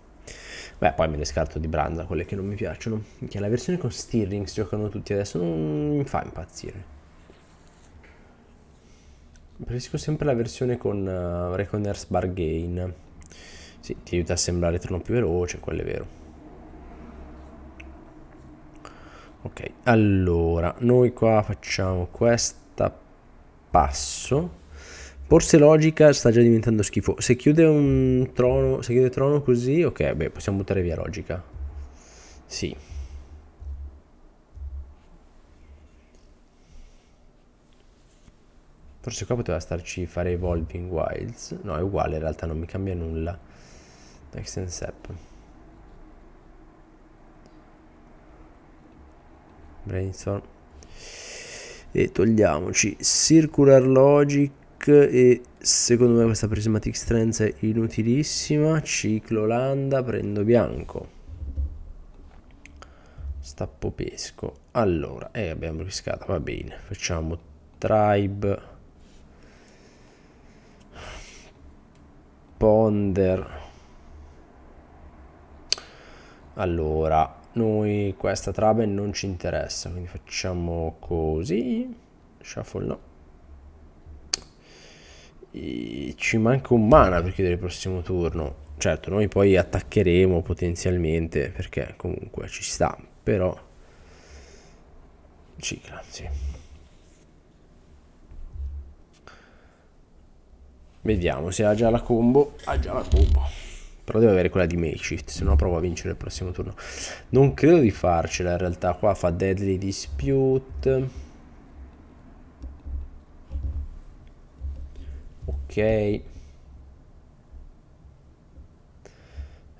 S1: Beh, poi me le scarto di Branza, quelle che non mi piacciono. Che la versione con Steering giocano tutti adesso non mi fa impazzire. Preferisco sempre la versione con uh, eh, Reconers Bar Gain. Sì, ti aiuta a sembrare trono più veloce, quello è vero. Ok, allora, noi qua facciamo questo passo. Forse logica sta già diventando schifo. Se chiude un trono, se chiude trono così, ok, beh, possiamo buttare via logica. Sì. Forse qua poteva starci fare Evolving Wilds. No, è uguale, in realtà non mi cambia nulla. Next and Sap. Brainstorm. E togliamoci Circular Logic e secondo me questa prismatic strength è inutilissima ciclo landa prendo bianco stappo pesco allora e eh, abbiamo riscato va bene facciamo tribe ponder allora noi questa trabe non ci interessa quindi facciamo così shuffle no e ci manca un mana per chiudere il prossimo turno certo noi poi attaccheremo potenzialmente perché comunque ci sta però cicla sì Vediamo se ha già la combo. Ha già la combo. Però deve avere quella di Makeshift, se no provo a vincere il prossimo turno. Non credo di farcela in realtà. Qua fa Deadly Dispute. Ok.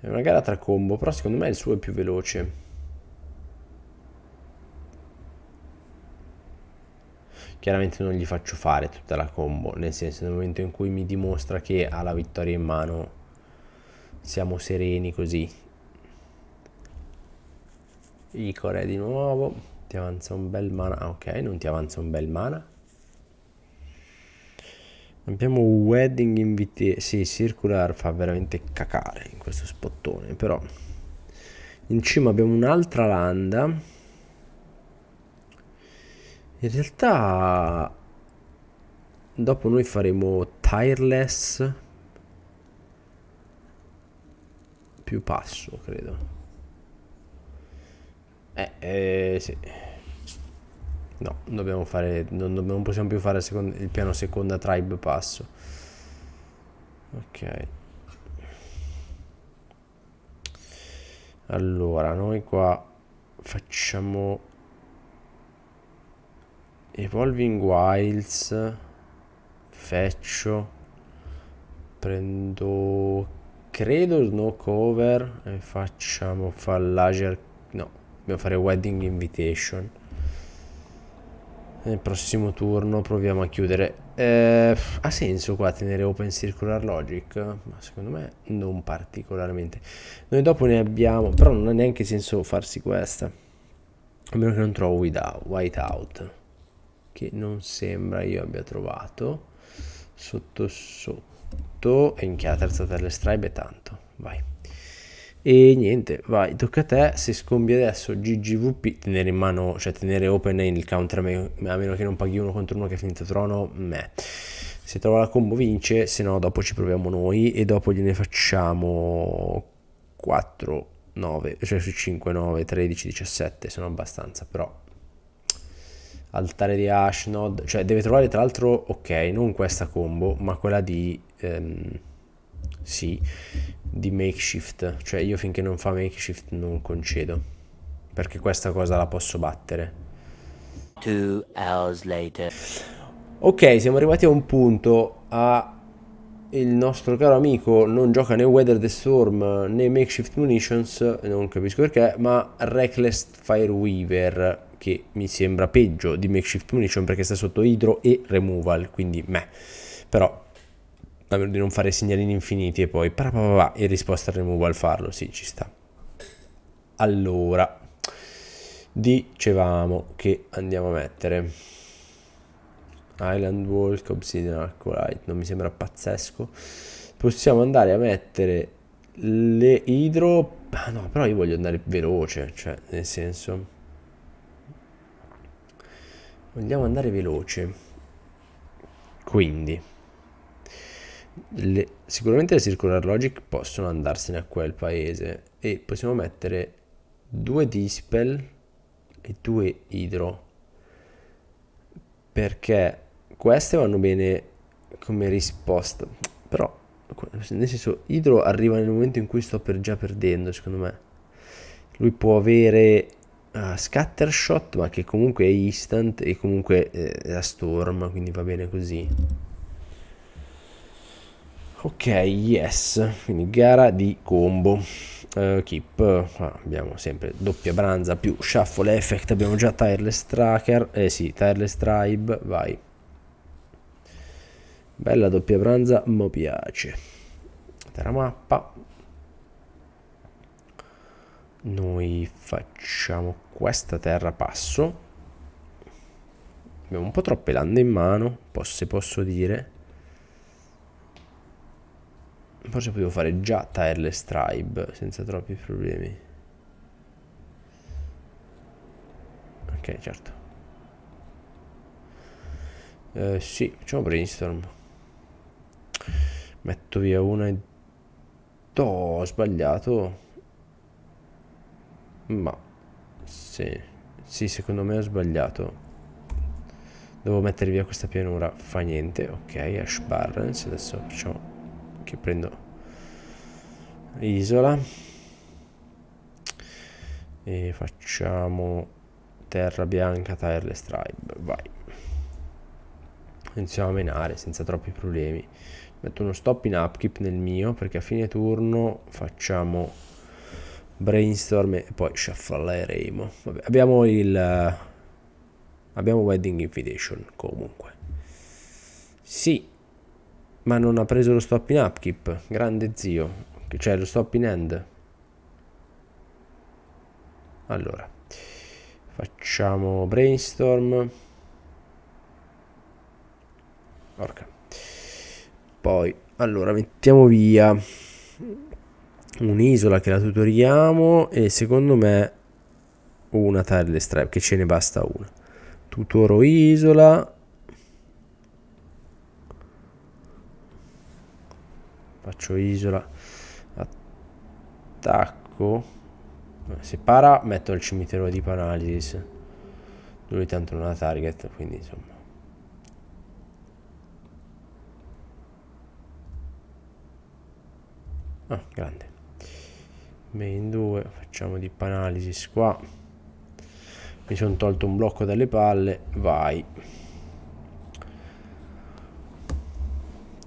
S1: È una gara tra combo, però secondo me il suo è più veloce. chiaramente non gli faccio fare tutta la combo, nel senso nel momento in cui mi dimostra che ha la vittoria in mano siamo sereni così. Icore di nuovo, ti avanza un bel mana, ah, ok, non ti avanza un bel mana. Abbiamo Wedding Invite, sì, Circular fa veramente cacare in questo spottone, però in cima abbiamo un'altra landa in realtà dopo noi faremo tireless più passo, credo. Eh, eh sì. No, dobbiamo fare non, non possiamo più fare seconda, il piano seconda tribe passo. Ok. Allora, noi qua facciamo Evolving Wilds Feccio Prendo Credo Snow cover E facciamo Fallager No Dobbiamo fare Wedding Invitation Nel prossimo turno proviamo a chiudere eh, Ha senso qua tenere Open Circular Logic? Ma secondo me non particolarmente Noi dopo ne abbiamo Però non ha neanche senso farsi questa A meno che non trovo Whiteout che non sembra io abbia trovato sotto sotto e in chiara terza per le stribe tanto vai e niente vai tocca a te se scombi adesso ggvp tenere in mano cioè tenere open il counter a meno che non paghi uno contro uno che è finito trono me se trova la combo vince, se no dopo ci proviamo noi e dopo gliene facciamo 4, 9, cioè su 5, 9, 13, 17, sono abbastanza, però altare di Ashnod, cioè deve trovare tra l'altro, ok, non questa combo, ma quella di, ehm, sì, di makeshift, cioè io finché non fa makeshift non concedo, perché questa cosa la posso battere. Two hours later. Ok, siamo arrivati a un punto a il nostro caro amico non gioca né Weather the Storm né Makeshift Munitions, non capisco perché, ma Reckless Fireweaver che mi sembra peggio di Makeshift Munition perché sta sotto idro e Removal, quindi meh. Però a meno di non fare segnalini infiniti e poi parapapà e risposta al removal farlo, sì ci sta. Allora, dicevamo che andiamo a mettere Island Walk, Obsidian Arcolite, non mi sembra pazzesco. Possiamo andare a mettere le idro, ah no però io voglio andare veloce, cioè nel senso vogliamo andare veloce. quindi le, sicuramente le circular logic possono andarsene a quel paese e possiamo mettere due dispel e due Hydro perché queste vanno bene come risposta però nel senso Hydro arriva nel momento in cui sto per già perdendo secondo me lui può avere uh, scattershot ma che comunque è instant e comunque è eh, la storm quindi va bene così ok yes quindi gara di combo uh, keep ah, abbiamo sempre doppia branza più shuffle effect abbiamo già tireless tracker eh sì tireless tribe vai bella doppia branza mi piace terra mappa noi facciamo questa terra passo. Abbiamo un po' troppe lande in mano, se posso dire. Forse potevo fare già Tireless Tribe senza troppi problemi. Ok, certo. Eh, sì, facciamo brainstorm. Metto via una e... Oh, ho sbagliato. Ma sì, sì, secondo me ho sbagliato. Devo mettere via questa pianura. Fa niente, ok, ash barrens. Adesso facciamo che prendo isola. E facciamo terra bianca, tile stripe. Vai. Iniziamo a menare senza troppi problemi. Metto uno stop in upkeep nel mio perché a fine turno facciamo brainstorm e poi sciaffaleremo. Vabbè, abbiamo il... abbiamo wedding invitation comunque. Sì, ma non ha preso lo stop in upkeep, grande zio, cioè lo stop in end. Allora, facciamo brainstorm. Orca. Poi, allora, mettiamo via un'isola che la tutoriamo e secondo me una tireless stripe che ce ne basta una tutoro isola faccio isola attacco se para metto il cimitero di Panalis lui tanto non ha target quindi insomma ah grande main 2 facciamo deep analysis qua mi sono tolto un blocco dalle palle vai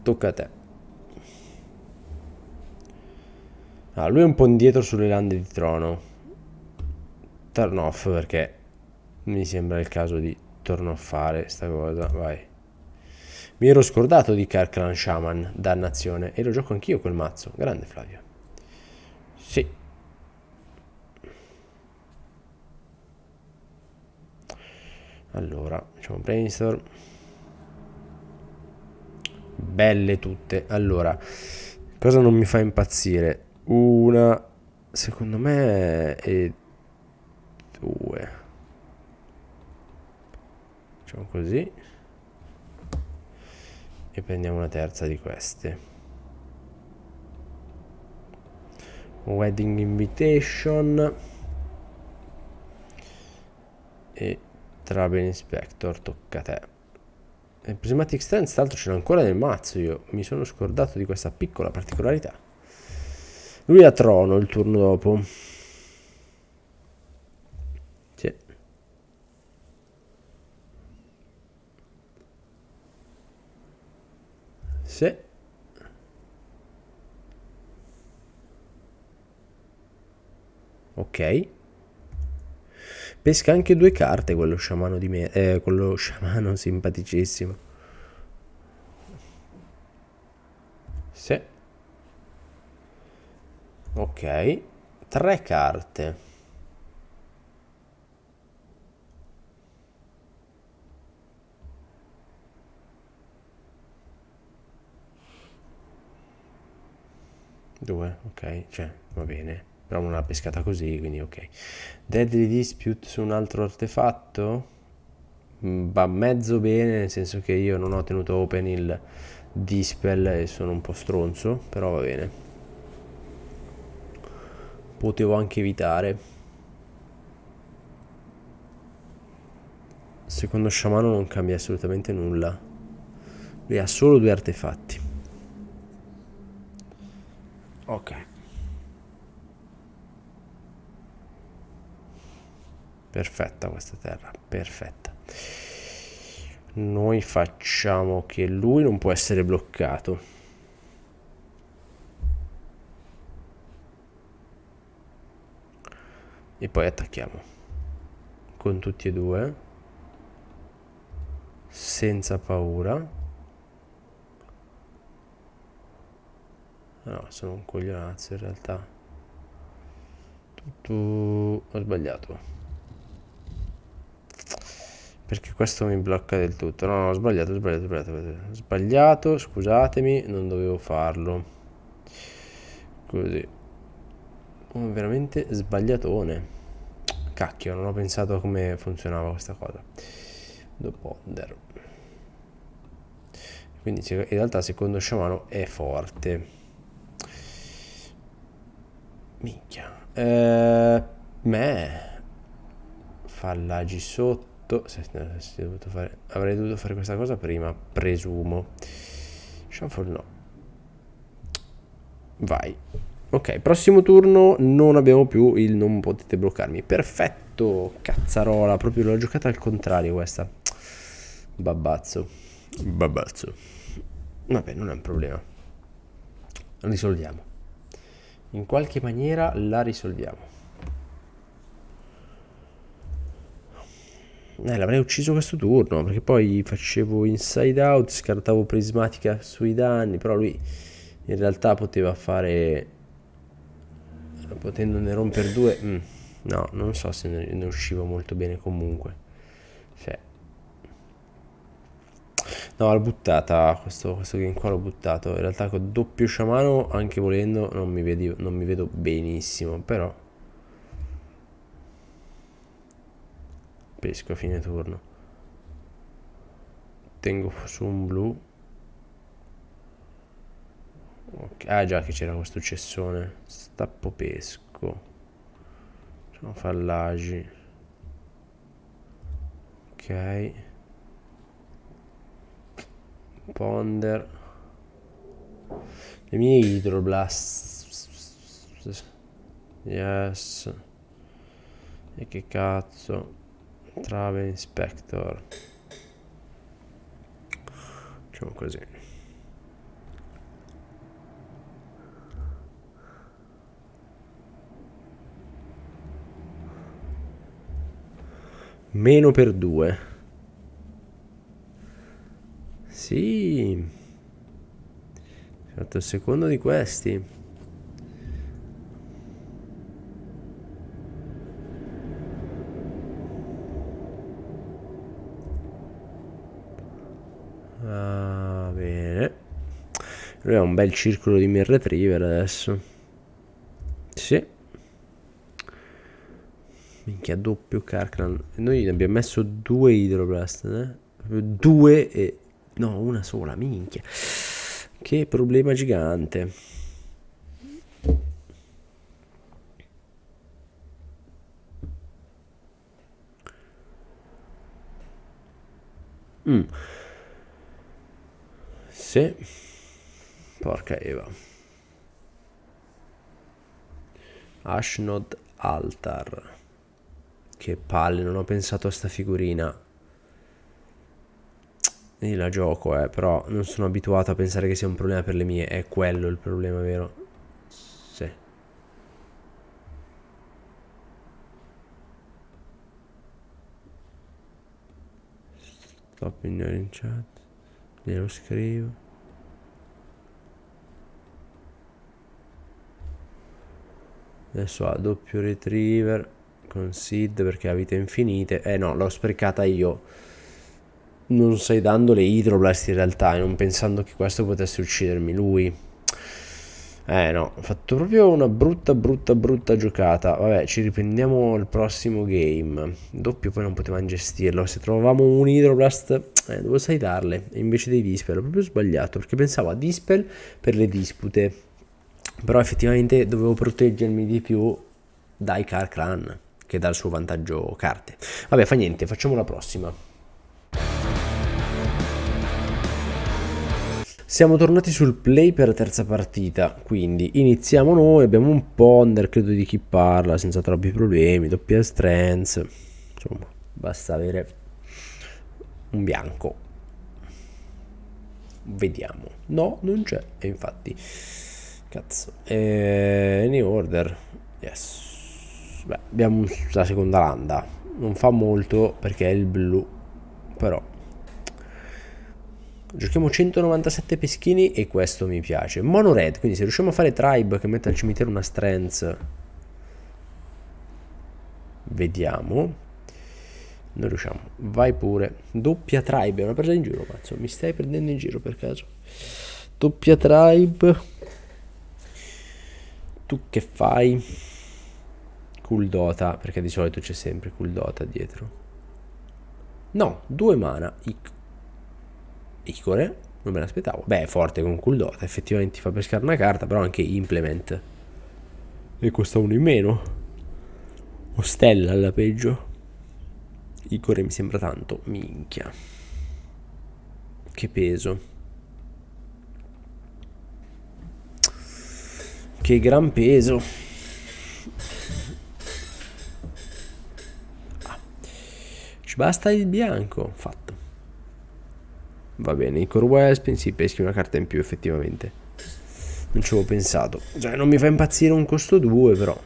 S1: tocca a te ah, lui è un po' indietro sulle lande di trono turn off perché mi sembra il caso di torno a fare sta cosa vai mi ero scordato di Karklan Shaman dannazione e lo gioco anch'io quel mazzo grande Flavio sì. Allora, facciamo brainstorm. Belle tutte. Allora, cosa non mi fa impazzire? Una, secondo me, e due. Facciamo così. E prendiamo una terza di queste. wedding invitation e travel inspector tocca a te e prismatic strength tra l'altro ce l'ho ancora nel mazzo io mi sono scordato di questa piccola particolarità lui ha trono il turno dopo sì. sì. Ok. Pesca anche due carte quello sciamano di me. Eh, quello sciamano simpaticissimo. Sì. Ok. Tre carte. Due, ok, cioè, va bene però non l'ha pescata così, quindi ok. Deadly Dispute su un altro artefatto? Mm, va mezzo bene, nel senso che io non ho tenuto open il Dispel e sono un po' stronzo, però va bene. Potevo anche evitare. Secondo Sciamano non cambia assolutamente nulla. Lui ha solo due artefatti. Ok. perfetta questa terra perfetta noi facciamo che lui non può essere bloccato e poi attacchiamo con tutti e due senza paura no ah, sono un coglionazzo in realtà tutto ho sbagliato perché questo mi blocca del tutto. No, no, ho sbagliato, ho sbagliato, ho sbagliato, ho sbagliato, scusatemi, non dovevo farlo. Così. Oh, veramente sbagliatone. Cacchio, non ho pensato a come funzionava questa cosa. Dopo under. Quindi in realtà secondo sciamano è forte. Minchia. Eh, me. Fallaggi sotto fatto se, se dovuto fare, avrei dovuto fare questa cosa prima presumo shuffle no vai ok prossimo turno non abbiamo più il non potete bloccarmi perfetto cazzarola proprio l'ho giocata al contrario questa babbazzo babbazzo vabbè non è un problema risolviamo in qualche maniera la risolviamo eh, l'avrei ucciso questo turno perché poi facevo inside out, scartavo prismatica sui danni, però lui in realtà poteva fare potendone rompere due, mm, no, non so se ne, ne uscivo molto bene comunque. Cioè. No, l'ho buttata, questo, questo game qua l'ho buttato, in realtà con doppio sciamano anche volendo non mi, vedo, non mi vedo benissimo, però pesco a fine turno tengo su un blu okay. ah già che c'era questo cessone stappo pesco Sono fallagi ok ponder le mie idroblast yes e che cazzo Travel Inspector. Facciamo così. Meno per due. Sì. Ho fatto il secondo di questi. Uh, bene. Lui ha un bel circolo di mid retriever adesso. Sì. Minchia, doppio Karkland. Noi ne abbiamo messo due Hydroblast, eh? Due e... No, una sola, minchia. Che problema gigante. Mm. Sì. Porca Eva. Ashnod Altar. Che palle, non ho pensato a sta figurina. E la gioco, eh, però non sono abituato a pensare che sia un problema per le mie. È quello il problema, vero? Sì. Stop in chat. Glielo scrivo. adesso ha doppio retriever con seed perché ha vite infinite eh no l'ho sprecata io non stai dando le idroblast in realtà e eh, non pensando che questo potesse uccidermi lui eh no, ho fatto proprio una brutta brutta brutta giocata. Vabbè, ci riprendiamo il prossimo game. Doppio poi non potevamo gestirlo. Se trovavamo un Hydroblast, eh, dovevo sai darle. Invece dei Dispel, ho proprio sbagliato perché pensavo a Dispel per le dispute però effettivamente dovevo proteggermi di più dai Car Clan che dal suo vantaggio carte. Vabbè, fa niente, facciamo la prossima. Siamo tornati sul play per la terza partita, quindi iniziamo noi, abbiamo un ponder, credo di chi parla, senza troppi problemi, doppia strength, insomma, basta avere un bianco. Vediamo. No, non c'è, e infatti... Cazzo. E New Order. Yes. Beh, abbiamo la seconda landa. Non fa molto perché è il blu. Però. Giochiamo 197 peschini e questo mi piace. Mono red, quindi se riusciamo a fare tribe che mette al cimitero una strength. Vediamo. Non riusciamo. Vai pure. Doppia tribe, è una presa in giro, cazzo. Mi stai prendendo in giro per caso. Doppia tribe tu che fai? Cool Dota, perché di solito c'è sempre Cool Dota dietro. No, due mana. Ic- Icore, non me l'aspettavo. Beh, è forte con Cool Dota, effettivamente ti fa pescare una carta, però anche Implement. E costa uno in meno. O Stella alla peggio. Icore mi sembra tanto, minchia. Che peso. Che gran peso. Ah. Ci basta il bianco, fatto. Va bene, il core Wespin si peschi una carta in più effettivamente. Non ci avevo pensato. Cioè, non mi fa impazzire un costo 2 però.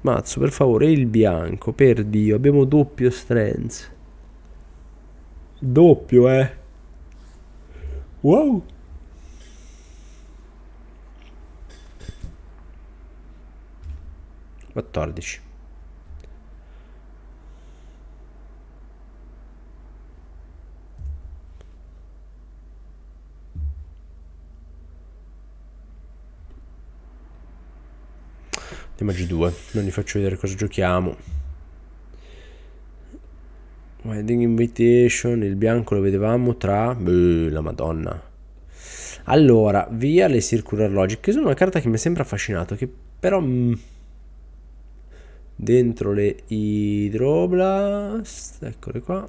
S1: Mazzo, per favore, il bianco, per Dio, abbiamo doppio strength. Doppio, eh. Wow. 14 Andiamo a G2, non vi faccio vedere cosa giochiamo. Wedding Invitation, il bianco lo vedevamo tra... Beh, la madonna. Allora, via le Circular Logic, che sono una carta che mi sembra affascinato, che però... Mh, mm, dentro le idroblast, eccole qua.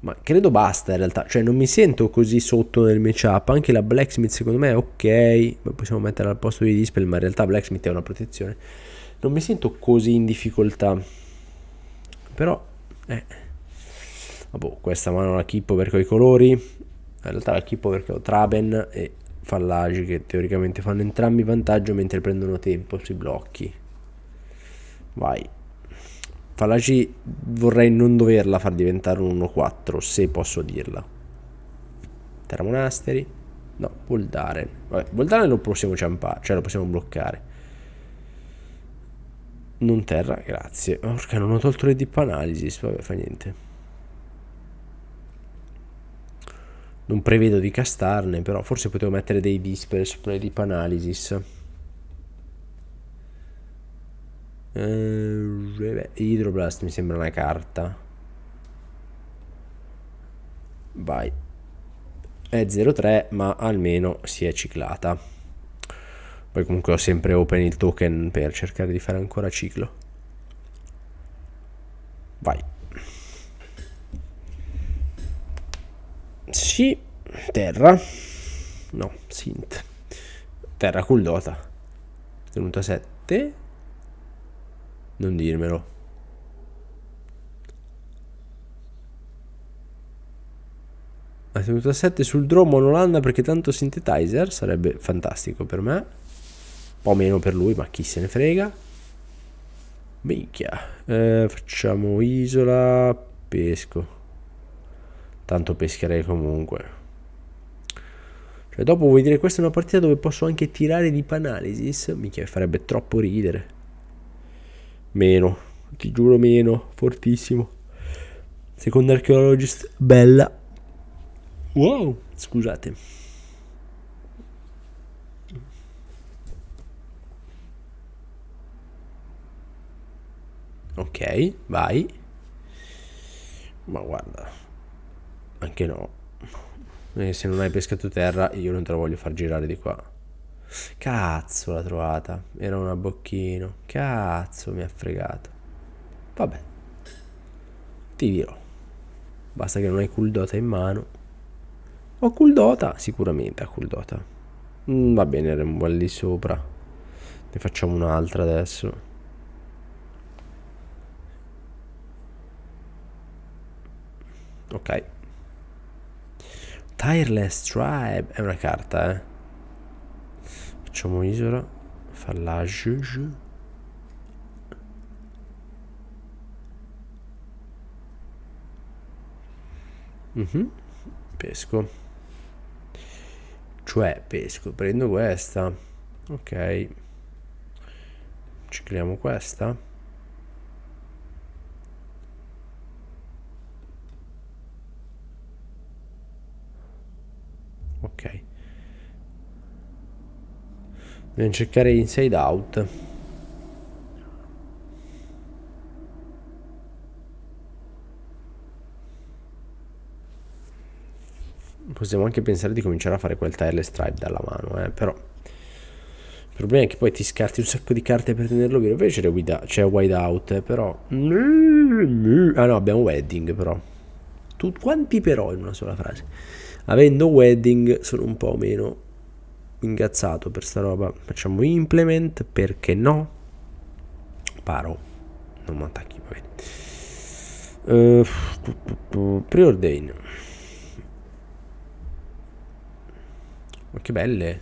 S1: Ma credo basta in realtà, cioè non mi sento così sotto nel matchup, anche la blacksmith secondo me è ok, possiamo mettere al posto di dispel, ma in realtà blacksmith è una protezione. Non mi sento così in difficoltà. Però eh Vabbè, questa mano la kippo perché ho i colori, in realtà la kippo perché ho Traben e Fallagi che teoricamente fanno entrambi vantaggio mentre prendono tempo sui blocchi. Vai. Falaci vorrei non doverla far diventare un 1-4, se posso dirla. Terra Monasteri. No, Voldaren. Vabbè, Voldaren lo possiamo ciampare, cioè lo possiamo bloccare. Non terra, grazie. Orca, non ho tolto le deep analysis, vabbè, fa niente. Non prevedo di castarne, però forse potevo mettere dei sopra le deep analysis. Eh, Hydroblast mi sembra una carta. Vai. È 03, ma almeno si è ciclata. Poi comunque ho sempre open il token per cercare di fare ancora ciclo. Vai. Sì, terra. No, sint. Terra cullota. Tenuta 7. Non dirmelo. Ha tenuto a 7 sul draw Monolanda perché tanto synthetizer sarebbe fantastico per me. Un po' meno per lui, ma chi se ne frega. Minchia. Eh, facciamo isola, pesco. Tanto pescherei comunque. Cioè, dopo vuoi dire questa è una partita dove posso anche tirare di Panalysis? Mica farebbe troppo ridere. Meno, ti giuro meno, fortissimo. Secondo archeologist, bella. Wow, scusate. Ok, vai. Ma guarda, anche no. E eh, se non hai pescato terra, io non te la voglio far girare di qua. Cazzo l'ha trovata. Era una bocchino. Cazzo mi ha fregato. Vabbè. Ti dirò. Basta che non hai Kuldota in mano. Ho Kuldota? Sicuramente ha Kuldota. Mm, va bene, era lì sopra. Ne facciamo un'altra adesso. Ok. Tireless Tribe è una carta, eh. Facciamo isola. Falla Mm -hmm. Pesco. Cioè, pesco. Prendo questa. Ok. Ci creiamo questa. Ok dobbiamo cercare inside out possiamo anche pensare di cominciare a fare quel tireless stripe dalla mano eh, però il problema è che poi ti scarti un sacco di carte per tenerlo vero invece c'è wide out eh, però ah no abbiamo wedding però tu, quanti però in una sola frase avendo wedding sono un po' meno ingazzato per sta roba. Facciamo implement, perché no? Paro. Non mi attacchi, va bene. Eh, uh, preordain. Ma che belle.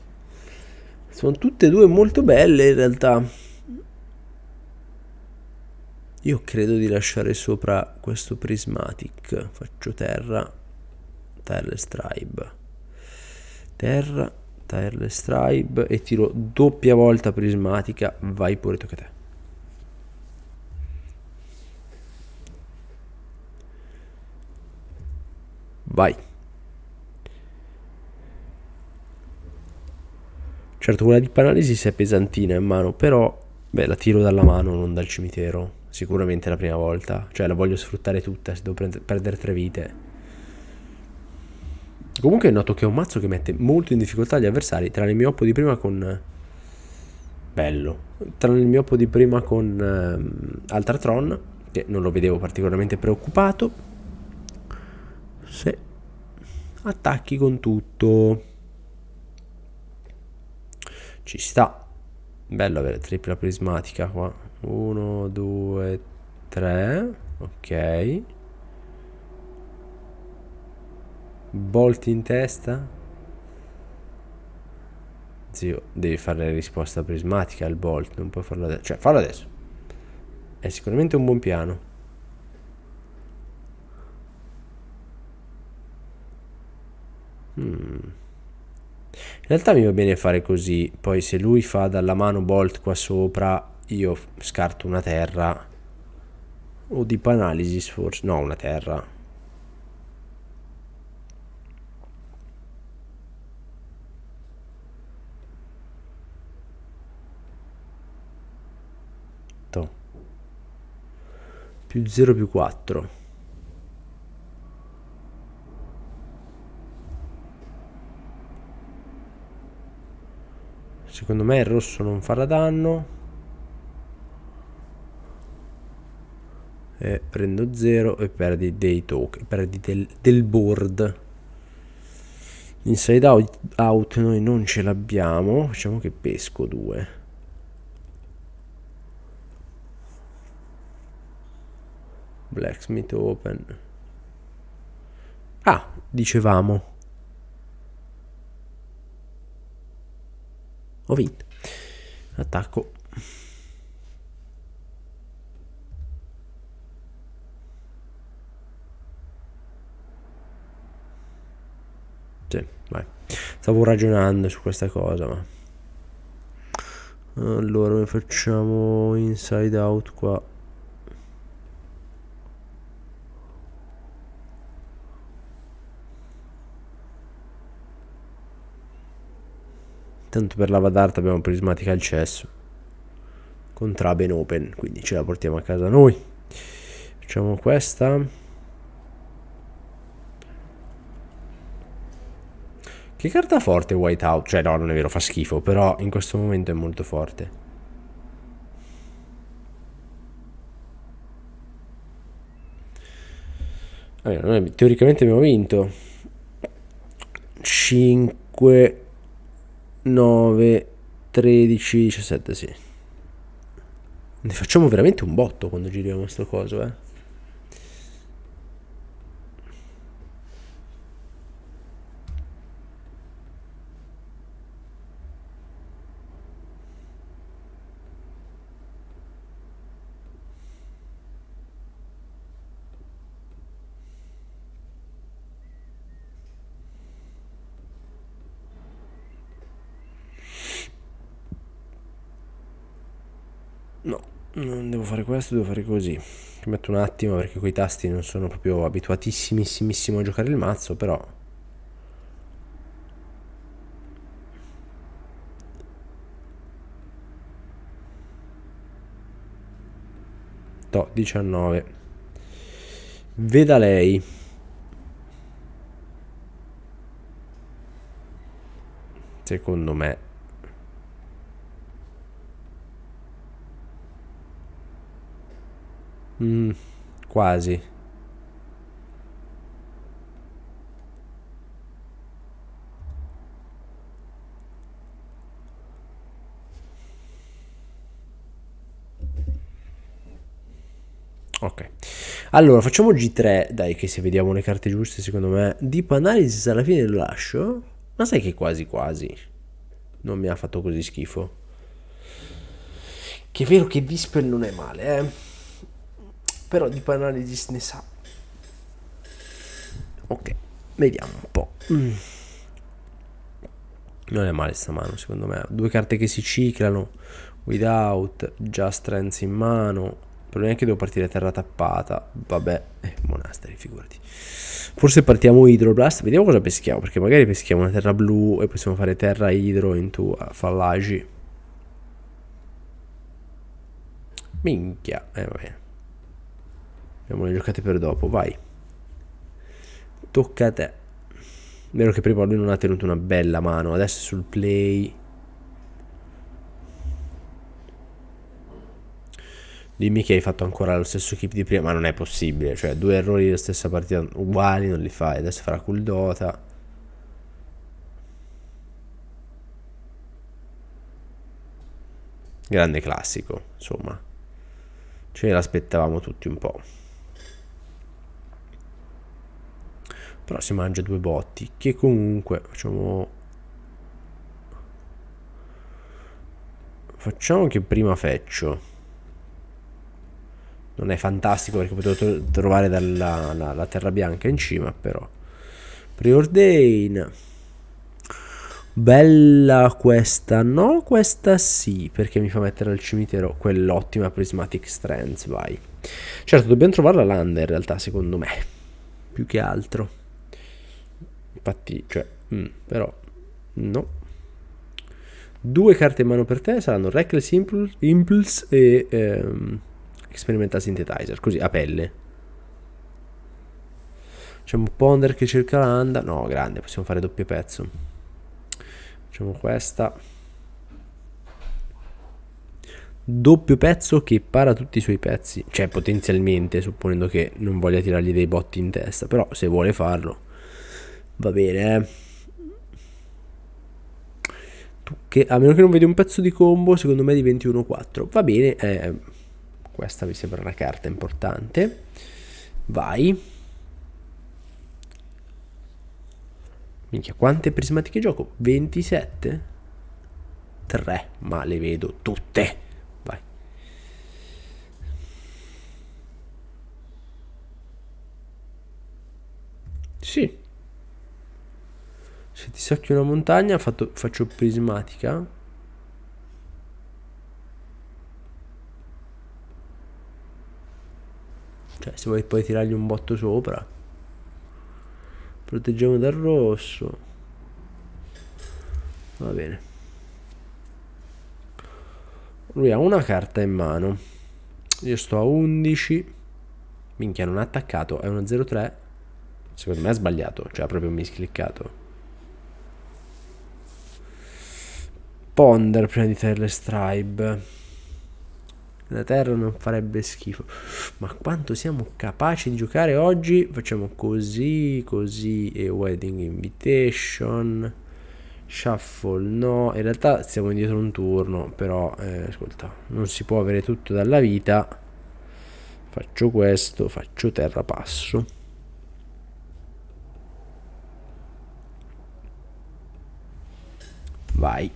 S1: Sono tutte e due molto belle in realtà. Io credo di lasciare sopra questo prismatic. Faccio terra. Terra stripe. Terra Tireless Stripe e tiro doppia volta prismatica, vai pure tocca a te. Vai. Certo, quella di Panalisi si è pesantina in mano, però beh, la tiro dalla mano, non dal cimitero. Sicuramente la prima volta. Cioè, la voglio sfruttare tutta, se devo prendere, perdere tre vite. Comunque noto che è un mazzo che mette molto in difficoltà gli avversari, tranne il mio oppo di prima con... Bello. Tranne il mio oppo di prima con um, ehm, Altatron, che non lo vedevo particolarmente preoccupato. Se... Attacchi con tutto. Ci sta. Bello avere tripla prismatica qua. 1, 2, 3. Ok. Bolt in testa? Zio, devi fare la risposta prismatica al bolt, non puoi farlo adesso. Cioè, farlo adesso. È sicuramente un buon piano. Hmm. In realtà mi va bene fare così, poi se lui fa dalla mano bolt qua sopra, io scarto una terra o di analysis forse, no una terra più 0 più 4 secondo me il rosso non farà danno e prendo 0 e perdi dei token perdi del, del board inside out, out noi non ce l'abbiamo facciamo che pesco 2 Blacksmith Open. Ah, dicevamo. Ho vinto. Attacco. Sì, vai. Stavo ragionando su questa cosa, ma... Allora, facciamo inside out qua. Tanto per la Vadart abbiamo prismatica al cesso. Con Traben open, quindi ce la portiamo a casa noi. Facciamo questa. Che carta forte Whiteout? Cioè no, non è vero, fa schifo, però in questo momento è molto forte. Allora, noi teoricamente abbiamo vinto 5 9, 13, 17, sì. Ne facciamo veramente un botto quando giriamo questo coso, eh. no, non devo fare questo, devo fare così. Ci metto un attimo perché quei tasti non sono proprio abituatissimissimo a giocare il mazzo, però... To, 19. Veda lei. Secondo me Mm, quasi. Ok. Allora, facciamo G3, dai che se vediamo le carte giuste secondo me. Deep Analysis alla fine lo lascio, ma sai che quasi quasi non mi ha fatto così schifo. Che è vero che Vispel non è male, eh però di Panalegis ne sa. Ok, vediamo un po'. Mm. Non è male sta mano, secondo me. Due carte che si ciclano, without, già strength in mano. Però neanche devo partire terra tappata. Vabbè, eh, monasteri, figurati. Forse partiamo Hydroblast. Vediamo cosa peschiamo. Perché magari peschiamo una terra blu e possiamo fare terra idro into fallagi. Minchia. Eh, bene. Abbiamo le giocate per dopo, vai. Tocca a te. Vero che prima lui non ha tenuto una bella mano, adesso sul play. Dimmi che hai fatto ancora lo stesso keep di prima, ma non è possibile, cioè due errori della stessa partita uguali non li fai, adesso farà cool dota. Grande classico, insomma. Ce l'aspettavamo tutti un po'. però si mangia due botti che comunque facciamo facciamo che prima feccio non è fantastico perché potevo trovare dalla, la, la terra bianca in cima però preordain Bella questa, no, questa sì, perché mi fa mettere al cimitero quell'ottima Prismatic strength vai. Certo, dobbiamo trovare la landa in realtà, secondo me, più che altro. Infatti, cioè, mm, però, no. Due carte in mano per te saranno Reckless Impulse, Impulse e ehm, Experimental Synthetizer, così a pelle. Facciamo un Ponder che cerca l'anda. No, grande, possiamo fare doppio pezzo. Facciamo questa. Doppio pezzo che para tutti i suoi pezzi. Cioè, potenzialmente, supponendo che non voglia tirargli dei botti in testa. Però, se vuole farlo. Va bene. Eh. Che, a meno che non vedi un pezzo di combo, secondo me è di 21 4 Va bene, eh, questa mi sembra una carta importante. Vai. Minchia, quante prismatiche gioco? 27? 3, ma le vedo tutte. Vai. Sì, se cioè, ti distacchio una montagna fatto, faccio prismatica. Cioè se vuoi poi tirargli un botto sopra. Proteggiamo dal rosso. Va bene. Lui ha una carta in mano. Io sto a 11. Minchia, non ha attaccato. È uno 0-3. Secondo me ha sbagliato. Cioè, ha proprio miscliccato. ponder prima di le Stribe. La terra non farebbe schifo. Ma quanto siamo capaci di giocare oggi? Facciamo così, così e wedding invitation. Shuffle no, in realtà siamo indietro un turno, però eh, ascolta, non si può avere tutto dalla vita. Faccio questo, faccio terra passo. Vai.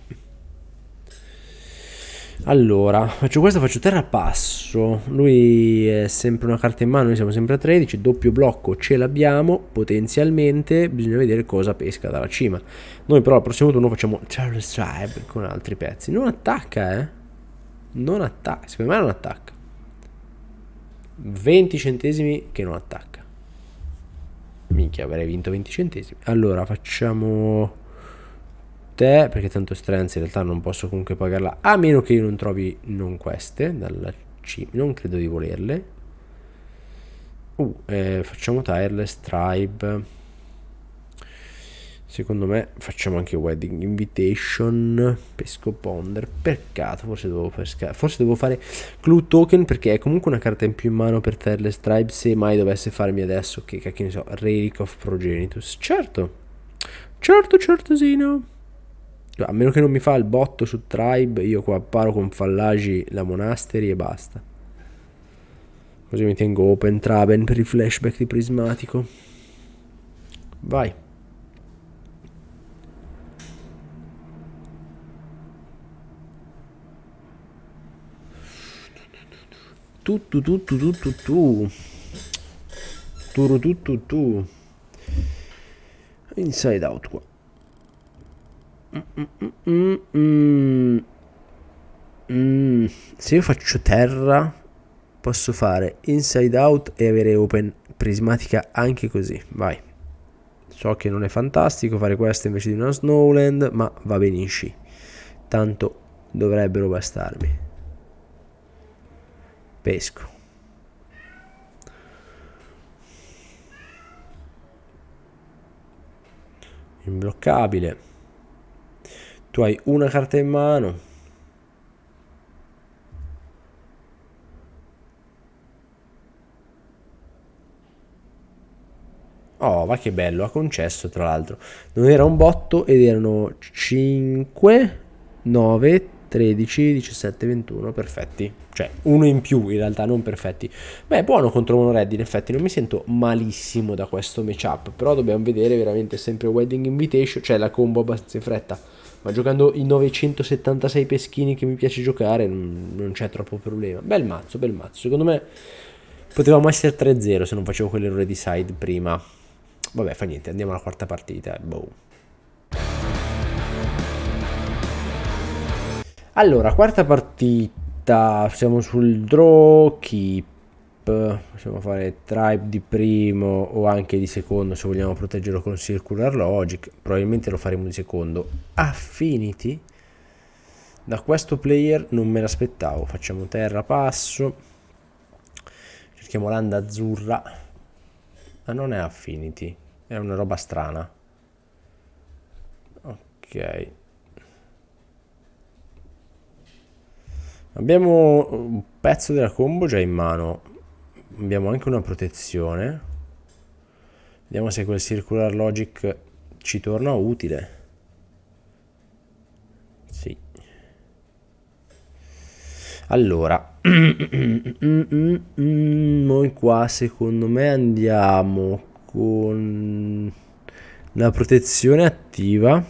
S1: Allora, faccio questo, faccio terra passo. Lui è sempre una carta in mano, noi siamo sempre a 13, doppio blocco ce l'abbiamo, potenzialmente bisogna vedere cosa pesca dalla cima. Noi però al prossimo turno facciamo Charles Tribe con altri pezzi. Non attacca, eh. Non attacca, secondo me non attacca. 20 centesimi che non attacca. Minchia, avrei vinto 20 centesimi. Allora, facciamo tutte, perché tanto Strands in realtà non posso comunque pagarla, a meno che io non trovi non queste, dalla C, non credo di volerle. Uh, eh, facciamo Tireless, Tribe. Secondo me facciamo anche Wedding Invitation, pesco Ponder, peccato, forse devo, pesca- forse devo fare Clue Token perché è comunque una carta in più in mano per Tireless Tribe se mai dovesse farmi adesso, che cacchio ne so, Relic of Progenitus, certo, Certo, certo, Sino. Sì, cioè, a meno che non mi fa il botto su Tribe, io qua paro con Fallagi la Monastery e basta. Così mi tengo Open Traben per il flashback di Prismatico. Vai. Tutto, tutto, tu tu. tu Turu, tu tu. Inside out qua. Se io faccio terra, posso fare inside out e avere open prismatica anche così. Vai. So che non è fantastico fare questo invece di una snowland, ma va benissimo. Tanto dovrebbero bastarmi. Pesco. Imbloccabile. Tu hai una carta in mano. Oh, ma che bello, ha concesso tra l'altro. Non era un botto ed erano 5, 9, 13, 17, 21, perfetti. Cioè, uno in più in realtà, non perfetti. Beh, buono contro uno Red, in effetti non mi sento malissimo da questo matchup, però dobbiamo vedere veramente sempre Wedding Invitation, cioè la combo abbastanza in fretta ma giocando i 976 peschini che mi piace giocare mm, non, c'è troppo problema. Bel mazzo, bel mazzo. Secondo me potevamo essere 3-0 se non facevo quell'errore di side prima. Vabbè, fa niente, andiamo alla quarta partita. Eh, boh. Allora, quarta partita, siamo sul draw keep possiamo fare tribe di primo o anche di secondo se vogliamo proteggerlo con circular logic probabilmente lo faremo di secondo affinity da questo player non me l'aspettavo facciamo terra passo cerchiamo landa azzurra ma non è affinity è una roba strana ok abbiamo un pezzo della combo già in mano abbiamo anche una protezione vediamo se quel circular logic ci torna utile sì allora noi qua secondo me andiamo con la protezione attiva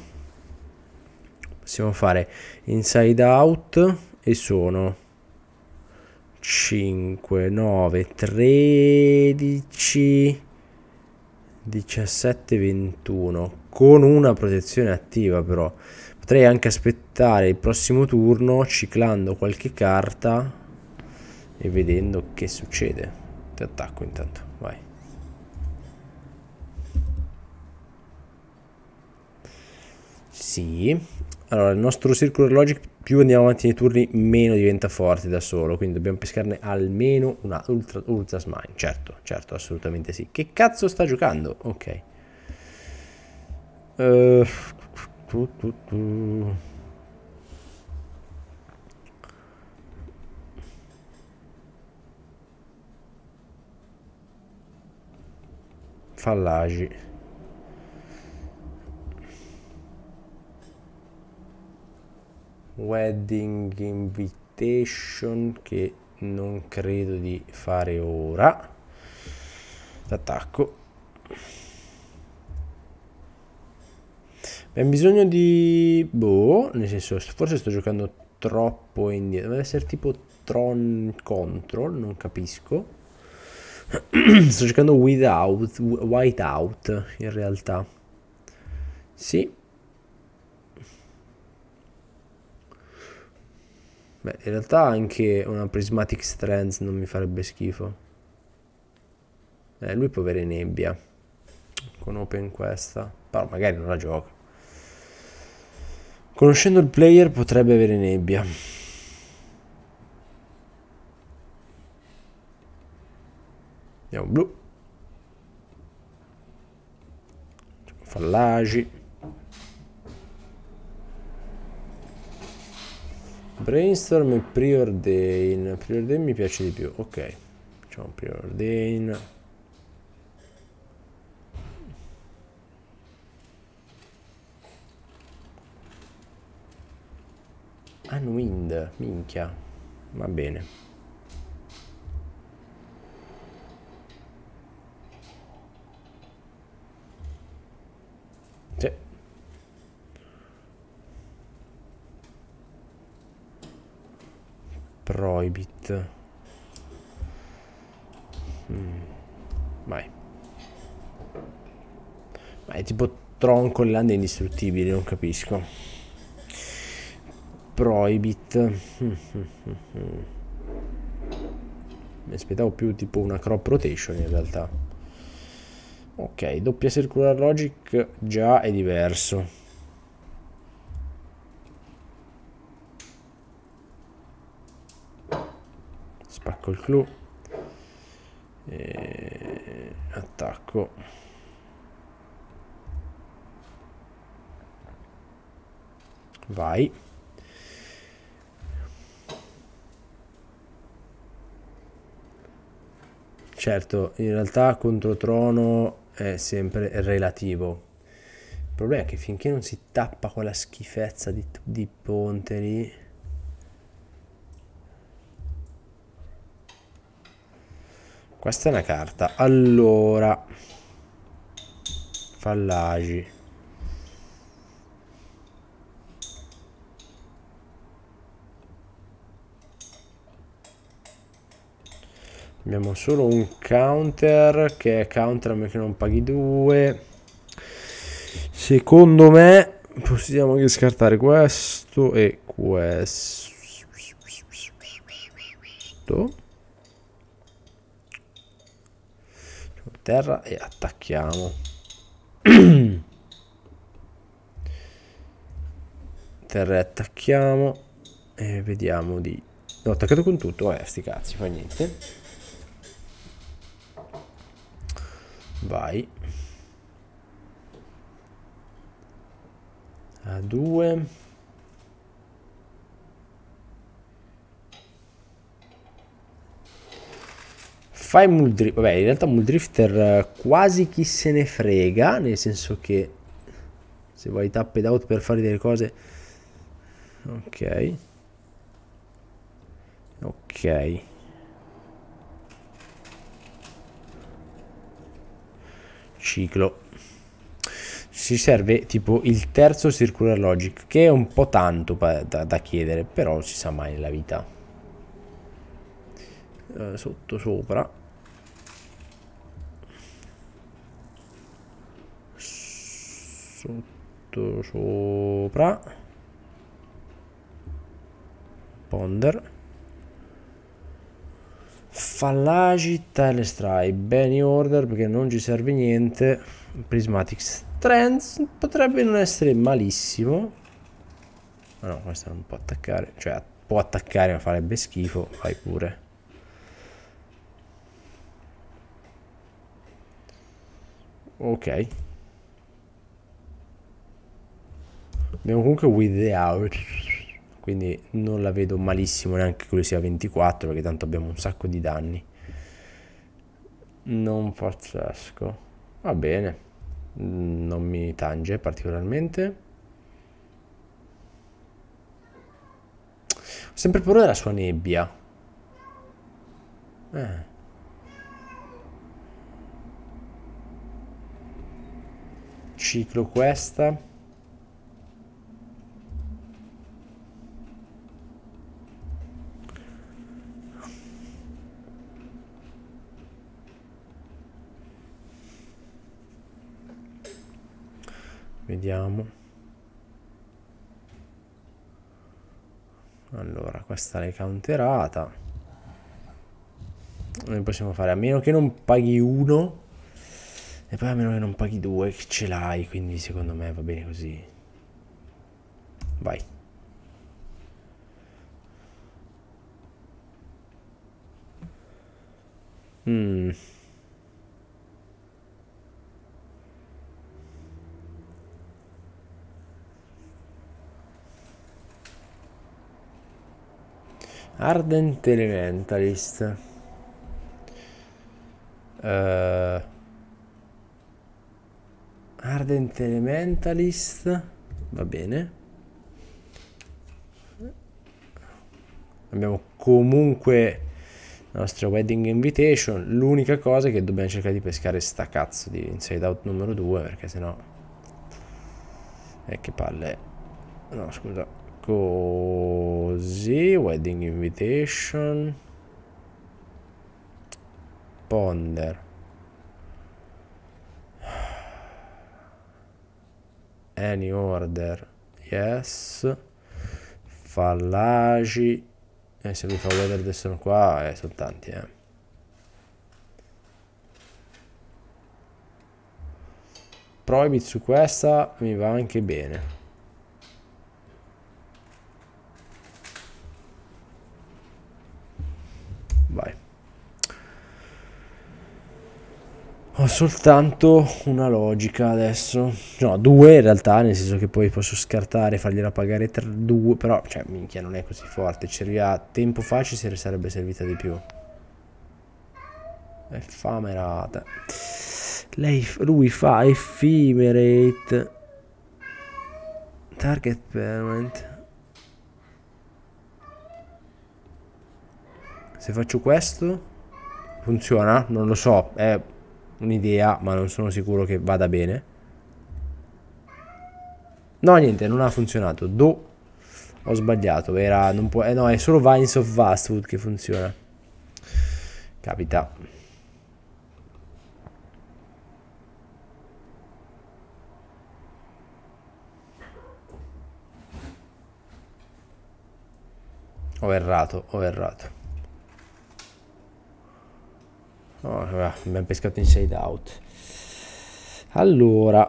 S1: possiamo fare inside out e sono 5, 9, 13, 17, 21 con una protezione attiva però potrei anche aspettare il prossimo turno ciclando qualche carta e vedendo che succede ti attacco intanto vai sì allora il nostro Circular logic più andiamo avanti nei turni meno diventa forte da solo quindi dobbiamo pescarne almeno una ultra, ultra smine certo certo assolutamente sì che cazzo sta giocando ok uh, tu, tu, tu. Fallagi wedding invitation che non credo di fare ora l'attacco abbiamo bisogno di boh nel senso forse sto giocando troppo indietro deve essere tipo tron control non capisco sto giocando without whiteout in realtà sì Beh, in realtà anche una Prismatic Strands non mi farebbe schifo. Eh, lui può avere nebbia. Con Open questa. Però magari non la gioca. Conoscendo il player potrebbe avere nebbia. Andiamo blu. Fallagi. Brainstorm e preordain. Preordain mi piace di più. Ok, facciamo un preordain. Unwind, minchia. Va bene. Proibit. Mm. Vai. Ma è tipo tronco con l'anda indistruttibile, non capisco. Proibit. Mi aspettavo più tipo una crop rotation in realtà. Ok, doppia circular logic già è diverso. spacco il clou e attacco vai certo in realtà contro trono è sempre relativo il problema è che finché non si tappa quella schifezza di, di ponte lì Questa è una carta. Allora. fallagi. Abbiamo solo un counter che è counter a meno che non paghi due. Secondo me possiamo anche scartare questo e questo. terra e attacchiamo. terra e attacchiamo. E vediamo di... L'ho attaccato con tutto, eh, sti cazzi, fa niente. Vai. A due fai Muldrift, vabbè in realtà Muldrifter eh, quasi chi se ne frega, nel senso che se vuoi tap ed out per fare delle cose... Ok. Ok. Ciclo. Ci serve tipo il terzo circular logic, che è un po' tanto da, da chiedere, però non si sa mai nella vita. Eh, sotto sopra sotto sopra ponder fallaci tile bene order perché non ci serve niente prismatic strength potrebbe non essere malissimo ma ah no questa non può attaccare cioè può attaccare ma farebbe schifo fai pure ok Abbiamo comunque without, quindi non la vedo malissimo neanche che lui sia 24 perché tanto abbiamo un sacco di danni. Non pazzesco. Va bene, non mi tange particolarmente. Ho sempre paura della sua nebbia. Eh. Ciclo questa. vediamo allora questa l'hai counterata noi possiamo fare a meno che non paghi uno e poi a meno che non paghi due che ce l'hai quindi secondo me va bene così vai mmm Ardent Elementalist. Uh, Ardent Elementalist. Va bene. Abbiamo comunque la nostra wedding invitation. L'unica cosa è che dobbiamo cercare di pescare sta cazzo di inside out numero 2 perché sennò... Eh, che palle. No, scusa così wedding invitation ponder any order yes fallaci e eh, se mi fa vedere adesso qua eh, sono tanti eh Proibit su questa mi va anche bene soltanto una logica adesso. No, due in realtà, nel senso che poi posso scartare, e fargliela pagare tra due, però, cioè, minchia, non è così forte. C'era cioè, tempo fa ci sarebbe servita di più. Effamerata. Lei, lui fa effimerate. Target permanent. Se faccio questo, funziona? Non lo so, è un'idea, ma non sono sicuro che vada bene. No, niente, non ha funzionato. Do. Ho sbagliato. Era, non può, eh, no, è solo Vines of Fastfood che funziona. Capita. Ho errato, ho errato. Oh, mi pescato inside out. Allora.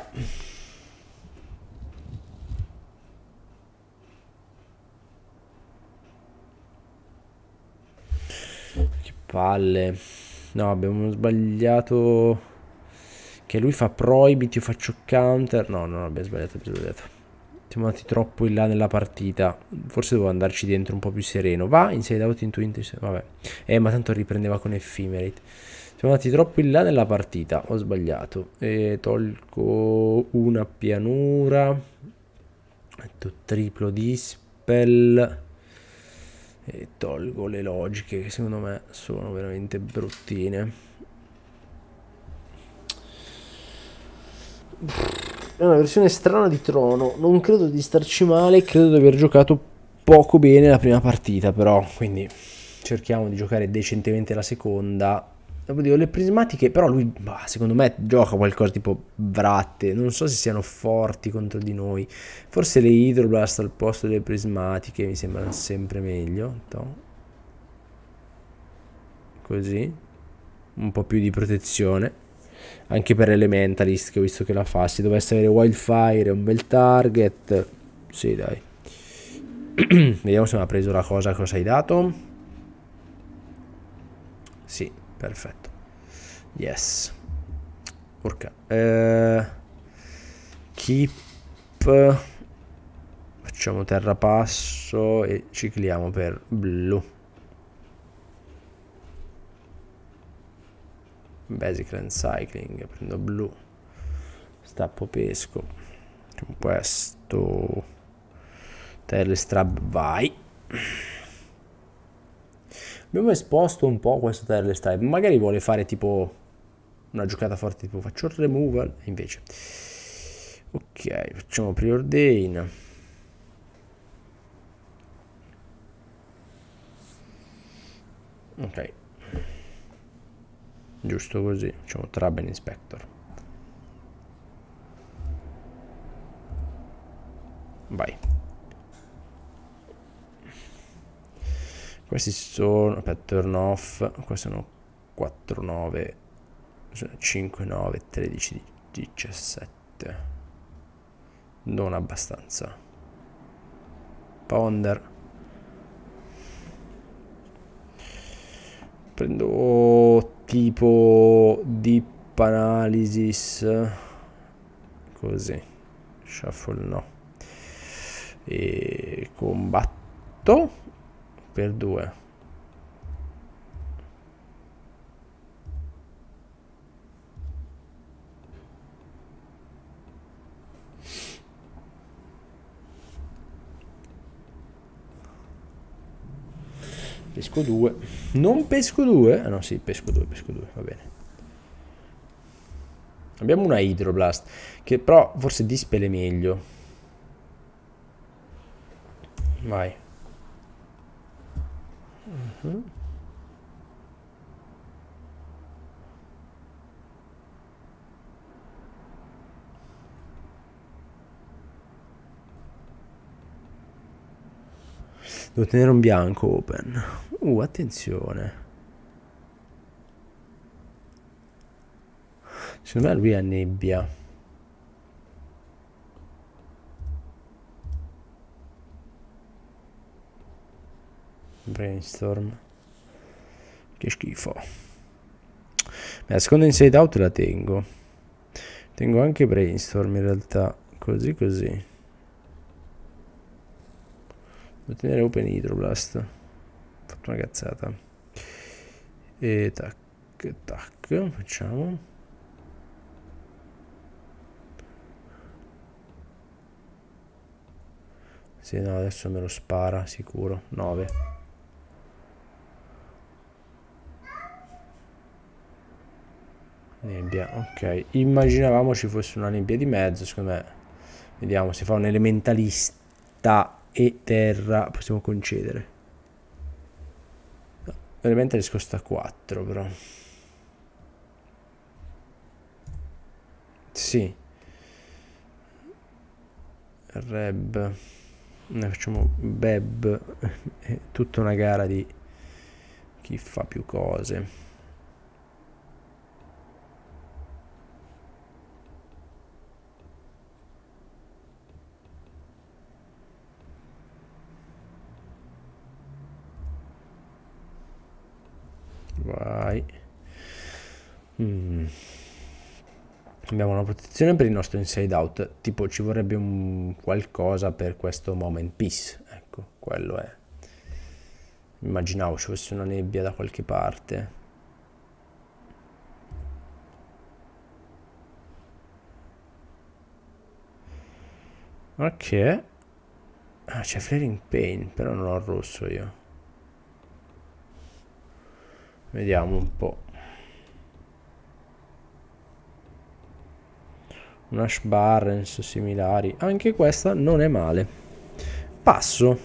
S1: Che palle. No, abbiamo sbagliato. Che lui fa proibit, io faccio counter. No, no, abbiamo sbagliato, abbiamo sbagliato. Siamo andati troppo in là nella partita. Forse devo andarci dentro un po' più sereno. Va, inside out, in twin. Vabbè. Eh, ma tanto riprendeva con effimerate. Siamo andati troppo in là nella partita, ho sbagliato. E tolgo una pianura. Metto triplo dispel. E tolgo le logiche che secondo me sono veramente bruttine. È una versione strana di Trono, non credo di starci male, credo di aver giocato poco bene la prima partita però, quindi cerchiamo di giocare decentemente la seconda Dopodiché le prismatiche, però lui, bah, secondo me, gioca qualcosa tipo vratte, Non so se siano forti contro di noi. Forse le Hydroblast al posto delle prismatiche mi sembrano sempre meglio. Toh. Così. Un po' più di protezione. Anche per Elementalist, che ho visto che la fa. Se dovesse avere Wildfire, un bel target. Sì, dai. Vediamo se mi ha preso la cosa, cosa hai dato. Sì, perfetto. Yes. Porca. Eh, keep. Facciamo terra passo e cicliamo per blu. Basic Land Cycling, prendo blu. Stappo pesco. Facciamo questo. strap, vai. Abbiamo esposto un po' questo tireless type, magari vuole fare tipo una giocata forte tipo faccio il removal, invece. Ok, facciamo preordain. Ok. Giusto così, facciamo Traben Inspector. Vai. Questi sono, aspetta, turn off, qua sono 4, 9, 5, 9, 13, 17. Non abbastanza. Ponder. Prendo tipo deep analysis. Così. Shuffle no. E combatto per 2 pesco 2 non pesco 2 ah no sì pesco 2 pesco 2 va bene abbiamo una hydroblast che però forse dispele meglio vai Mhm. Devo tenere un bianco open. Uh, attenzione. Secondo me lui è nebbia. Brainstorm. Che schifo. Beh, la seconda inside out la tengo. Tengo anche brainstorm in realtà. Così così. Devo tenere open hydroblast. Ho fatto una cazzata. E tac, tac, facciamo. Sì, no, adesso me lo spara, sicuro. 9. Nebbia, ok. Immaginavamo ci fosse una nebbia di mezzo, secondo me. Vediamo, se fa un elementalista e terra, possiamo concedere. No, elementalista costa 4 però. Sì. Reb. Ne facciamo Beb. È tutta una gara di chi fa più cose. vai mm. abbiamo una protezione per il nostro inside out tipo ci vorrebbe un qualcosa per questo moment peace ecco quello è immaginavo ci fosse una nebbia da qualche parte ok ah c'è flaring pain però non ho il rosso io vediamo un po' una Schbarrens similari anche questa non è male passo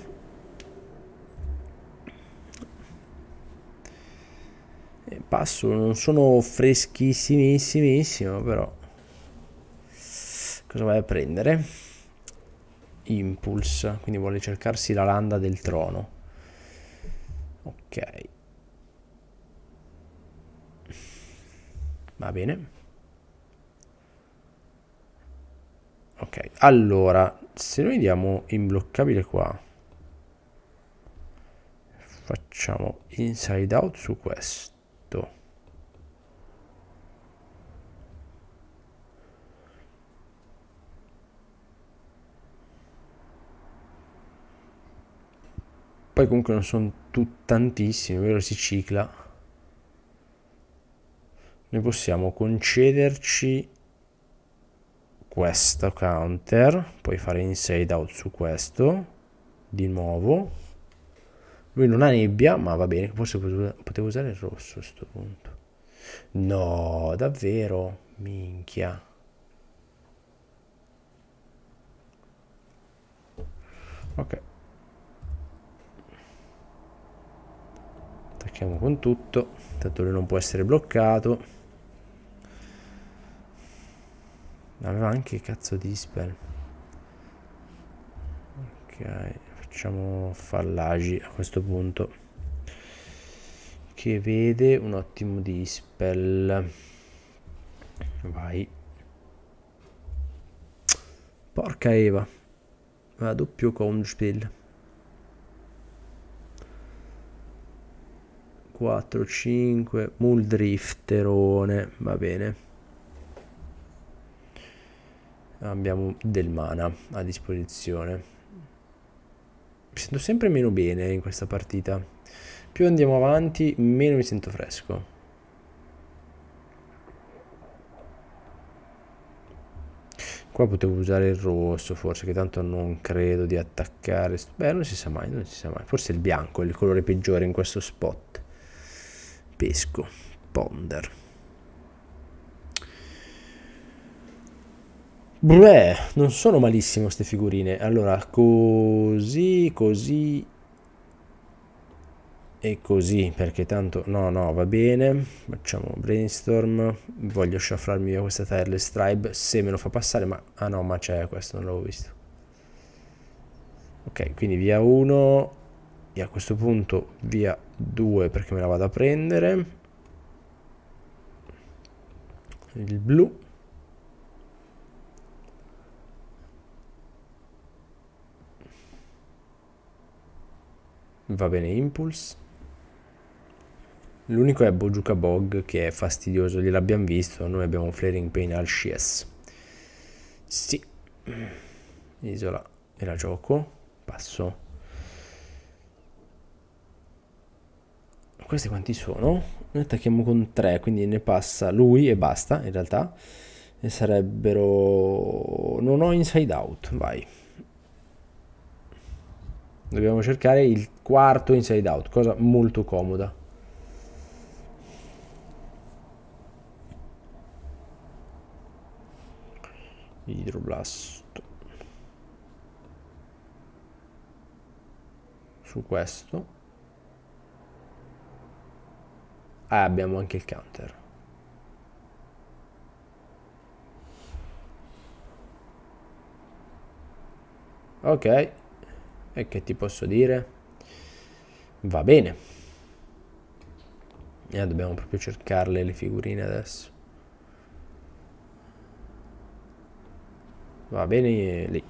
S1: eh, passo non sono freschissimissimo però cosa vai a prendere impulse quindi vuole cercarsi la landa del trono ok Va bene. Ok, allora, se noi diamo imbloccabile qua, facciamo inside out su questo. Poi comunque non sono tantissimi, vero? Si cicla noi possiamo concederci questo counter, poi fare inside out su questo, di nuovo. Lui non ha nebbia, ma va bene, forse potevo usare il rosso a questo punto. No, davvero? Minchia. Ok. Attacchiamo con tutto, tanto lui non può essere bloccato. Aveva anche cazzo dispel Ok, facciamo fallagi a questo punto. Che vede un ottimo dispel Vai. Porca Eva. Ma doppio conspel. 4, 5, Muldrifterone, va bene abbiamo del mana a disposizione. Mi sento sempre meno bene in questa partita. Più andiamo avanti, meno mi sento fresco. Qua potevo usare il rosso, forse, che tanto non credo di attaccare. Beh, non si sa mai, non si sa mai. Forse il bianco è il colore peggiore in questo spot. Pesco, ponder. Beh, non sono malissimo queste figurine. Allora, così, così e così, perché tanto... No, no, va bene. Facciamo brainstorm. Voglio sciaffrarmi via questa Tireless Tribe, se me lo fa passare, ma... Ah no, ma c'è questo, non l'avevo visto. Ok, quindi via 1 e a questo punto via 2 perché me la vado a prendere. Il blu Va bene Impulse. L'unico è Bojuka Bog che è fastidioso, gliel'abbiamo visto, noi abbiamo Flaring Pain al CS. Sì, isola e la gioco, passo. Questi quanti sono? Noi attacchiamo con 3, quindi ne passa lui e basta in realtà. E sarebbero... non ho inside out, vai. Dobbiamo cercare il quarto inside out, cosa molto comoda. Idroblast su questo ah, abbiamo anche il counter. Ok, e che ti posso dire? Va bene. Eh, dobbiamo proprio cercarle le figurine adesso. Va bene lì.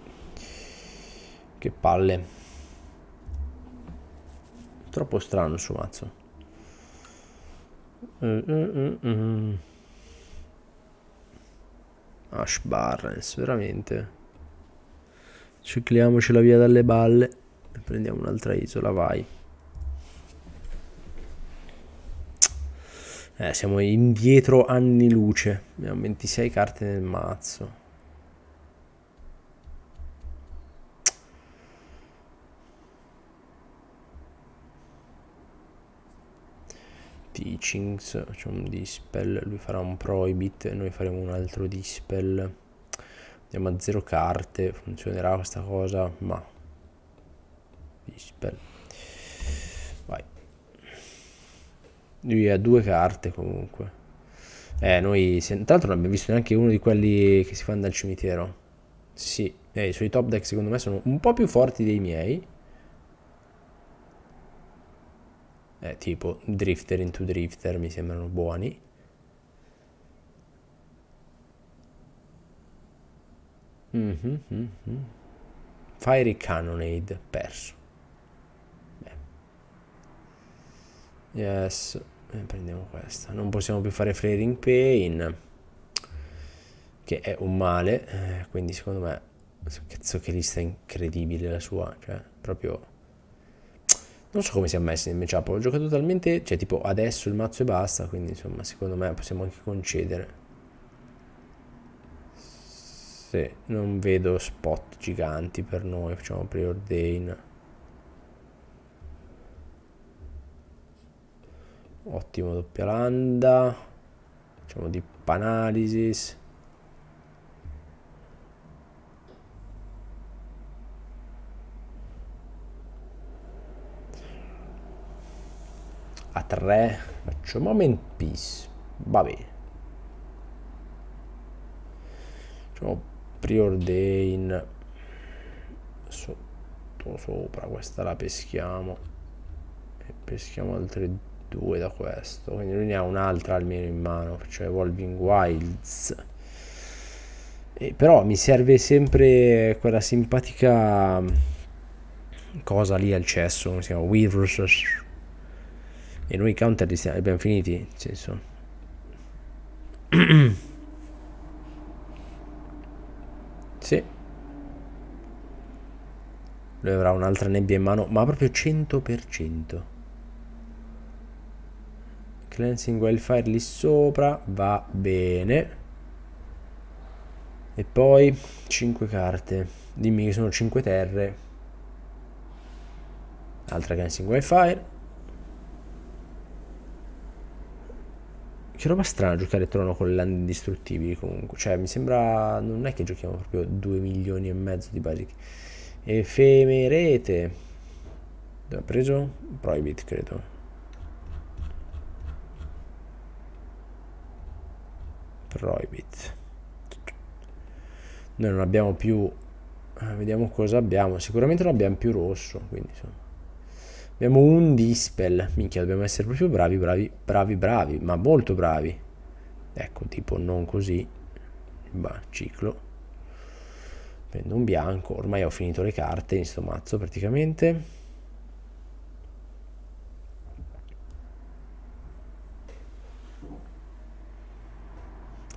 S1: Che palle. Troppo strano su mazzo. Mm, mm, mm, mm. Ash Barrens, veramente. Cicliamoci la via dalle balle. Prendiamo un'altra isola, vai. Eh, siamo indietro anni luce. Abbiamo 26 carte nel mazzo. Teachings, facciamo un dispel, lui farà un prohibit, noi faremo un altro dispel. Andiamo a zero carte, funzionerà questa cosa, ma dispel. Lui ha due carte comunque. Eh, noi... Se, tra l'altro non abbiamo visto neanche uno di quelli che si fanno dal cimitero. Sì, eh, i suoi top deck secondo me sono un po' più forti dei miei. Eh, tipo Drifter into Drifter mi sembrano buoni. Mm -hmm, mm -hmm. Fiery Cannonade perso. Beh. Yes eh, prendiamo questa non possiamo più fare flaring pain che è un male eh, quindi secondo me cazzo che lista incredibile la sua cioè proprio non so come si è messo nel matchup ho giocato talmente cioè tipo adesso il mazzo e basta quindi insomma secondo me possiamo anche concedere non vedo spot giganti per noi, facciamo preordain. ottimo doppia landa facciamo dip analysis a 3 faccio moment peace va bene facciamo preordain sotto sopra questa la peschiamo e peschiamo altre due 2 da questo quindi lui ne ha un'altra almeno in mano cioè Evolving Wilds e però mi serve sempre quella simpatica cosa lì al cesso come si chiama Weavers e noi counter li stiamo, abbiamo finiti nel senso sì lui avrà un'altra nebbia in mano ma proprio 100% cleansing wildfire lì sopra va bene e poi 5 carte dimmi che sono 5 terre altra cleansing wildfire che roba strana giocare trono con land indistruttibili comunque cioè mi sembra non è che giochiamo proprio 2 milioni e mezzo di basic effemerete dove ha preso? prohibit credo prohibit noi non abbiamo più eh, vediamo cosa abbiamo sicuramente non abbiamo più rosso quindi insomma Abbiamo un dispel, minchia, dobbiamo essere proprio bravi, bravi, bravi, bravi, ma molto bravi. Ecco, tipo non così, ma ciclo. Prendo un bianco, ormai ho finito le carte in sto mazzo praticamente.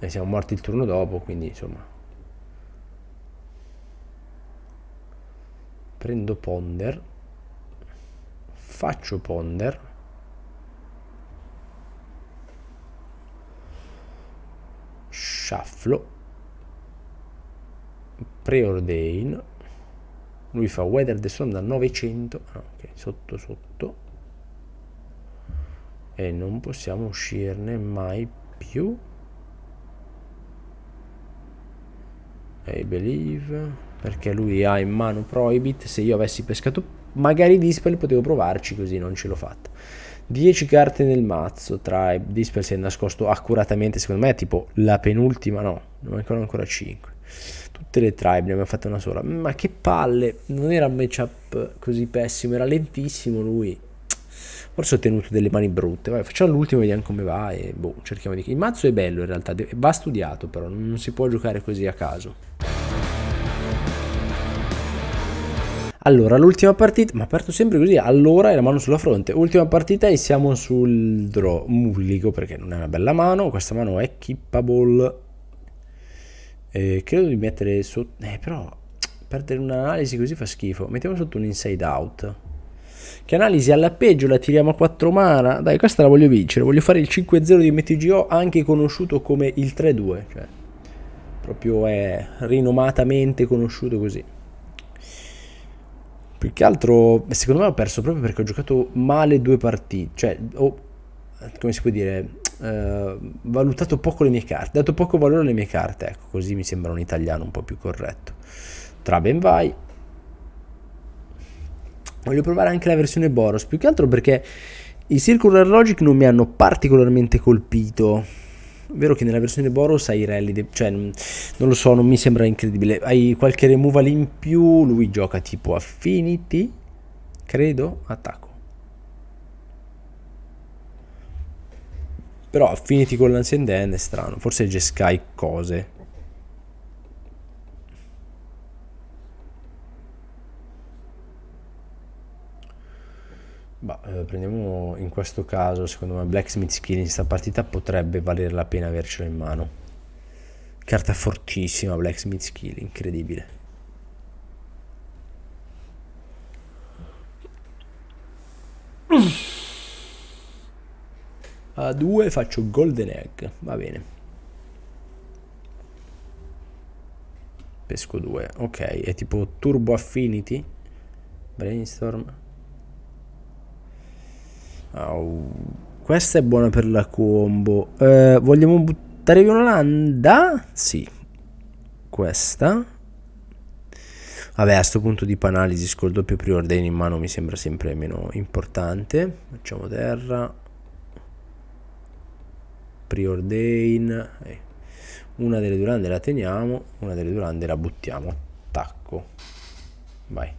S1: e siamo morti il turno dopo, quindi insomma. Prendo ponder, faccio ponder. Shufflo, preordain, lui fa weather the storm da 900, ah, sotto sotto, e non possiamo uscirne mai più I believe perché lui ha in mano Prohibit se io avessi pescato magari Dispel potevo provarci così non ce l'ho fatta 10 carte nel mazzo tra Dispel si è nascosto accuratamente secondo me è tipo la penultima no ne mancano ancora 5 tutte le tribe ne abbiamo fatte una sola ma che palle non era un matchup così pessimo era lentissimo lui forse ho tenuto delle mani brutte, Vabbè, facciamo l'ultimo e vediamo come va e boh, cerchiamo di... Il mazzo è bello in realtà, va studiato però, non si può giocare così a caso. Allora, l'ultima partita, ma aperto sempre così, allora è la mano sulla fronte. Ultima partita e siamo sul draw, mulligo perché non è una bella mano, questa mano è kippable. Eh, credo di mettere sotto, eh però, perdere un'analisi così fa schifo. Mettiamo sotto un inside out. Che analisi alla peggio, la tiriamo a 4 mana. Dai, questa la voglio vincere. Voglio fare il 5-0 di MTGO, anche conosciuto come il 3-2. Cioè, proprio è rinomatamente conosciuto così. Più che altro, secondo me ho perso proprio perché ho giocato male due partite. Cioè, ho, come si può dire, eh, valutato poco le mie carte, dato poco valore alle mie carte. Ecco, così mi sembra un italiano un po' più corretto. Tra ben vai. Voglio provare anche la versione Boros, più che altro perché i Circular Logic non mi hanno particolarmente colpito. è Vero che nella versione Boros hai i rally, cioè mm, non lo so, non mi sembra incredibile. Hai qualche removal in più, lui gioca tipo Affinity, credo, attacco. Però Affinity con l'Ancien è strano, forse Jeskai cose. Bah, eh, prendiamo in questo caso, secondo me, Blacksmith Skill in questa partita potrebbe valere la pena avercela in mano. Carta fortissima, Blacksmith Skill, incredibile. A 2 faccio Golden Egg, va bene. Pesco 2, ok, è tipo Turbo Affinity, Brainstorm. Oh, questa è buona per la combo. Eh, vogliamo buttare via un'Olanda? Sì. Questa. Vabbè, a questo punto di Panalisi col doppio preordine in mano mi sembra sempre meno importante. Facciamo terra. Preordain. Eh. Una delle durande la teniamo, una delle durande la buttiamo. Tacco. Vai.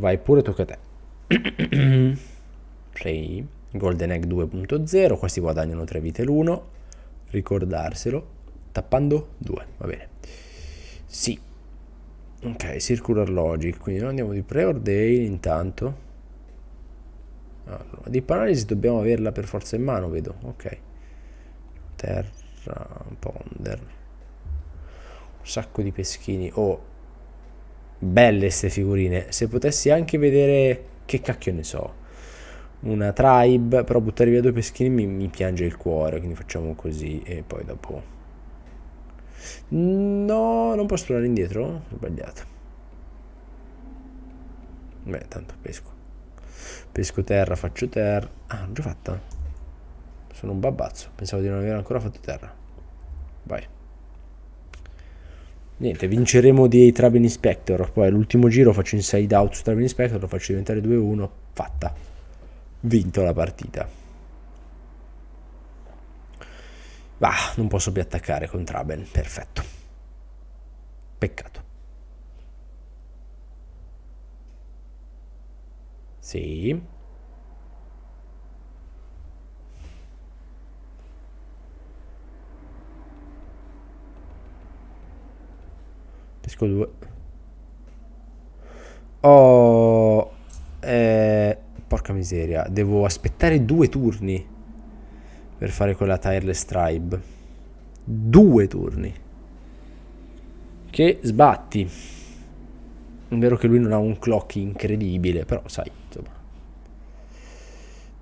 S1: Vai pure, tocca a te. 6. Golden Egg 2.0, questi guadagnano 3 vite l'uno, ricordarselo, tappando 2, va bene. Sì. Ok, Circular Logic, quindi noi andiamo di preordain intanto. Allora, di paralisi dobbiamo averla per forza in mano, vedo. Ok. Terra, ponder. Un sacco di peschini. Oh, belle queste figurine. Se potessi anche vedere, che cacchio ne so, una tribe, però buttare via due peschini mi, mi piange il cuore, quindi facciamo così e poi dopo... No, non posso tornare indietro? Ho sbagliato. Beh, tanto pesco. Pesco terra, faccio terra. Ah, l'ho già fatta. Sono un babbazzo. Pensavo di non aver ancora fatto terra. Vai. Niente, vinceremo di Travel Inspector. Poi l'ultimo giro faccio in side out su Travel Inspector, lo faccio diventare 2-1. Fatta. Vinto la partita. Ah, non posso più attaccare con Traben. Perfetto. Peccato. Sì. esco 2 oh eh, porca miseria devo aspettare due turni per fare quella tireless tribe due turni che sbatti è vero che lui non ha un clock incredibile però sai insomma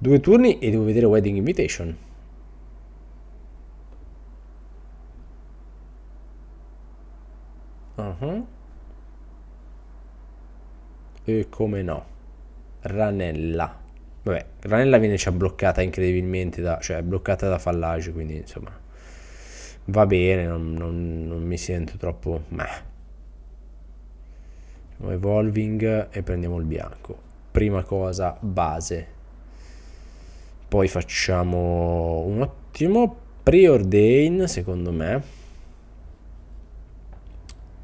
S1: due turni e devo vedere wedding invitation E come no? Ranella. Vabbè, Ranella viene già bloccata incredibilmente, da, cioè bloccata da Fallage, quindi insomma va bene, non, non, non mi sento troppo... Meh. Evolving e prendiamo il bianco. Prima cosa, base. Poi facciamo un ottimo preordain, secondo me.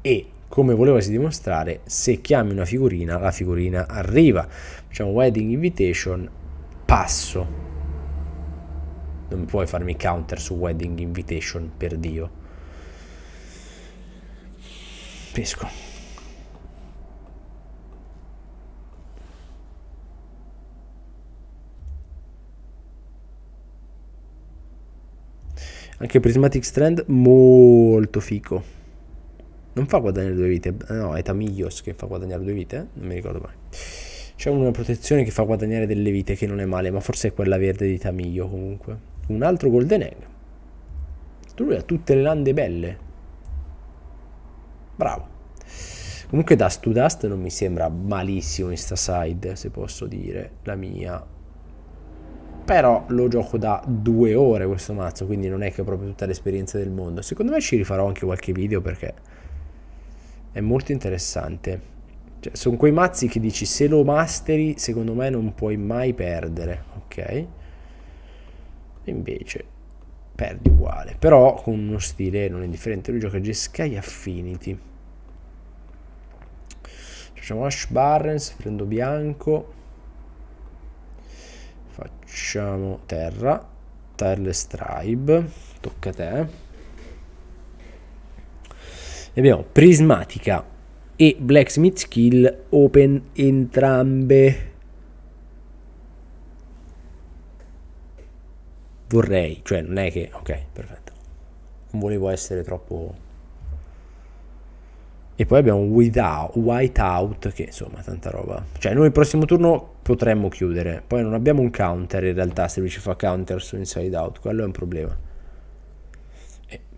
S1: E come volevasi dimostrare, se chiami una figurina, la figurina arriva. Facciamo wedding invitation, passo. Non puoi farmi counter su wedding invitation, per Dio. Pesco. Anche Prismatic Strand molto fico. Non fa guadagnare due vite, no, è Tamiglios che fa guadagnare due vite, eh? non mi ricordo mai. C'è una protezione che fa guadagnare delle vite che non è male, ma forse è quella verde di Tamiglio comunque. Un altro Golden Egg. Lui ha tutte le lande belle. Bravo. Comunque Dust to Dust non mi sembra malissimo in sta side, se posso dire la mia. Però lo gioco da due ore questo mazzo, quindi non è che ho proprio tutta l'esperienza del mondo. Secondo me ci rifarò anche qualche video perché è molto interessante. Cioè, sono quei mazzi che dici se lo masteri, secondo me non puoi mai perdere, ok? Invece perdi uguale, però con uno stile non indifferente. Lui gioca Jeskai Affinity. Facciamo Ash Barrens, prendo bianco. Facciamo terra, Tireless Tribe, tocca a te. Ne abbiamo prismatica e blacksmith skill open entrambe. Vorrei, cioè non è che... Ok, perfetto. Non volevo essere troppo... E poi abbiamo without, Whiteout, che insomma tanta roba. Cioè noi il prossimo turno potremmo chiudere. Poi non abbiamo un counter in realtà, se lui ci fa counter su Inside Out, quello è un problema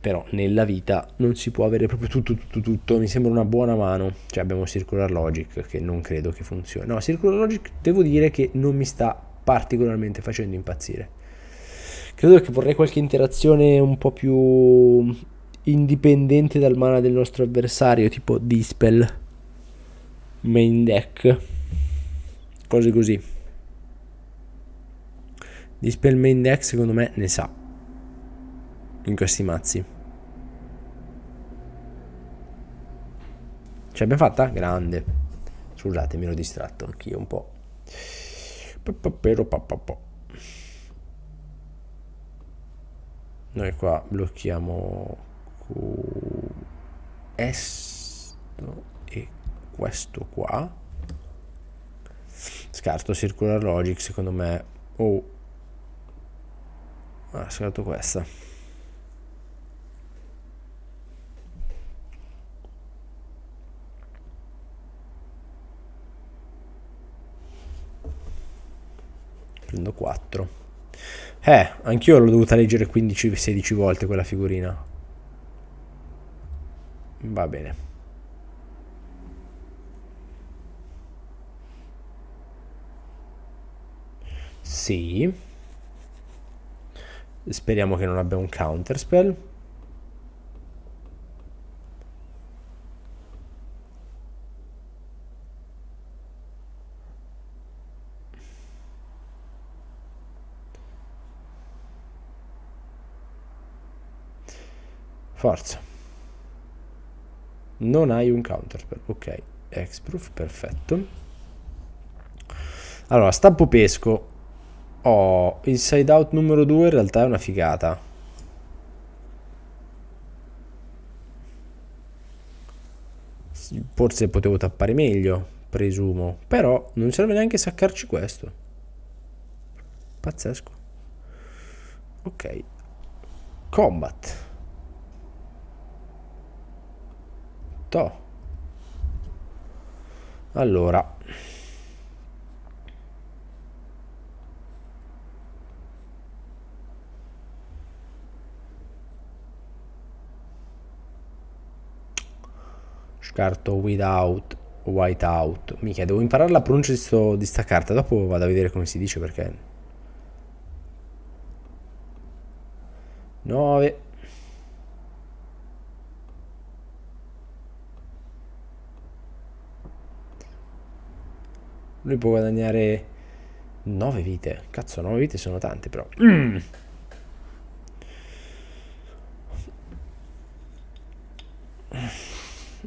S1: però nella vita non si può avere proprio tutto, tutto, tutto, mi sembra una buona mano, cioè abbiamo Circular Logic che non credo che funzioni, no, Circular Logic devo dire che non mi sta particolarmente facendo impazzire, credo che vorrei qualche interazione un po' più indipendente dal mana del nostro avversario, tipo Dispel, Main Deck, cose così. Dispel Main Deck secondo me ne sa in questi mazzi. Ce l'abbiamo fatta? Grande. Scusate, mi ero distratto anch'io un po'. Noi qua blocchiamo questo e questo qua. Scarto circular logic, secondo me. Oh. Ah, scarto questa. 104. Eh, anch'io l'ho dovuta leggere 15-16 volte quella figurina. Va bene. Sì. Speriamo che non abbia un counterspell. Forza. Non hai un counter. Per... Ok, hexproof, perfetto. Allora, stampo pesco. Oh, inside out numero 2 in realtà è una figata. Forse potevo tappare meglio, presumo. Però non serve neanche saccarci questo. Pazzesco. Ok. Combat. fatto allora scarto without whiteout mica devo imparare la pronuncia di, sto, di sta carta dopo vado a vedere come si dice perché 9 Lui può guadagnare 9 vite. Cazzo, 9 vite sono tante però. Mm.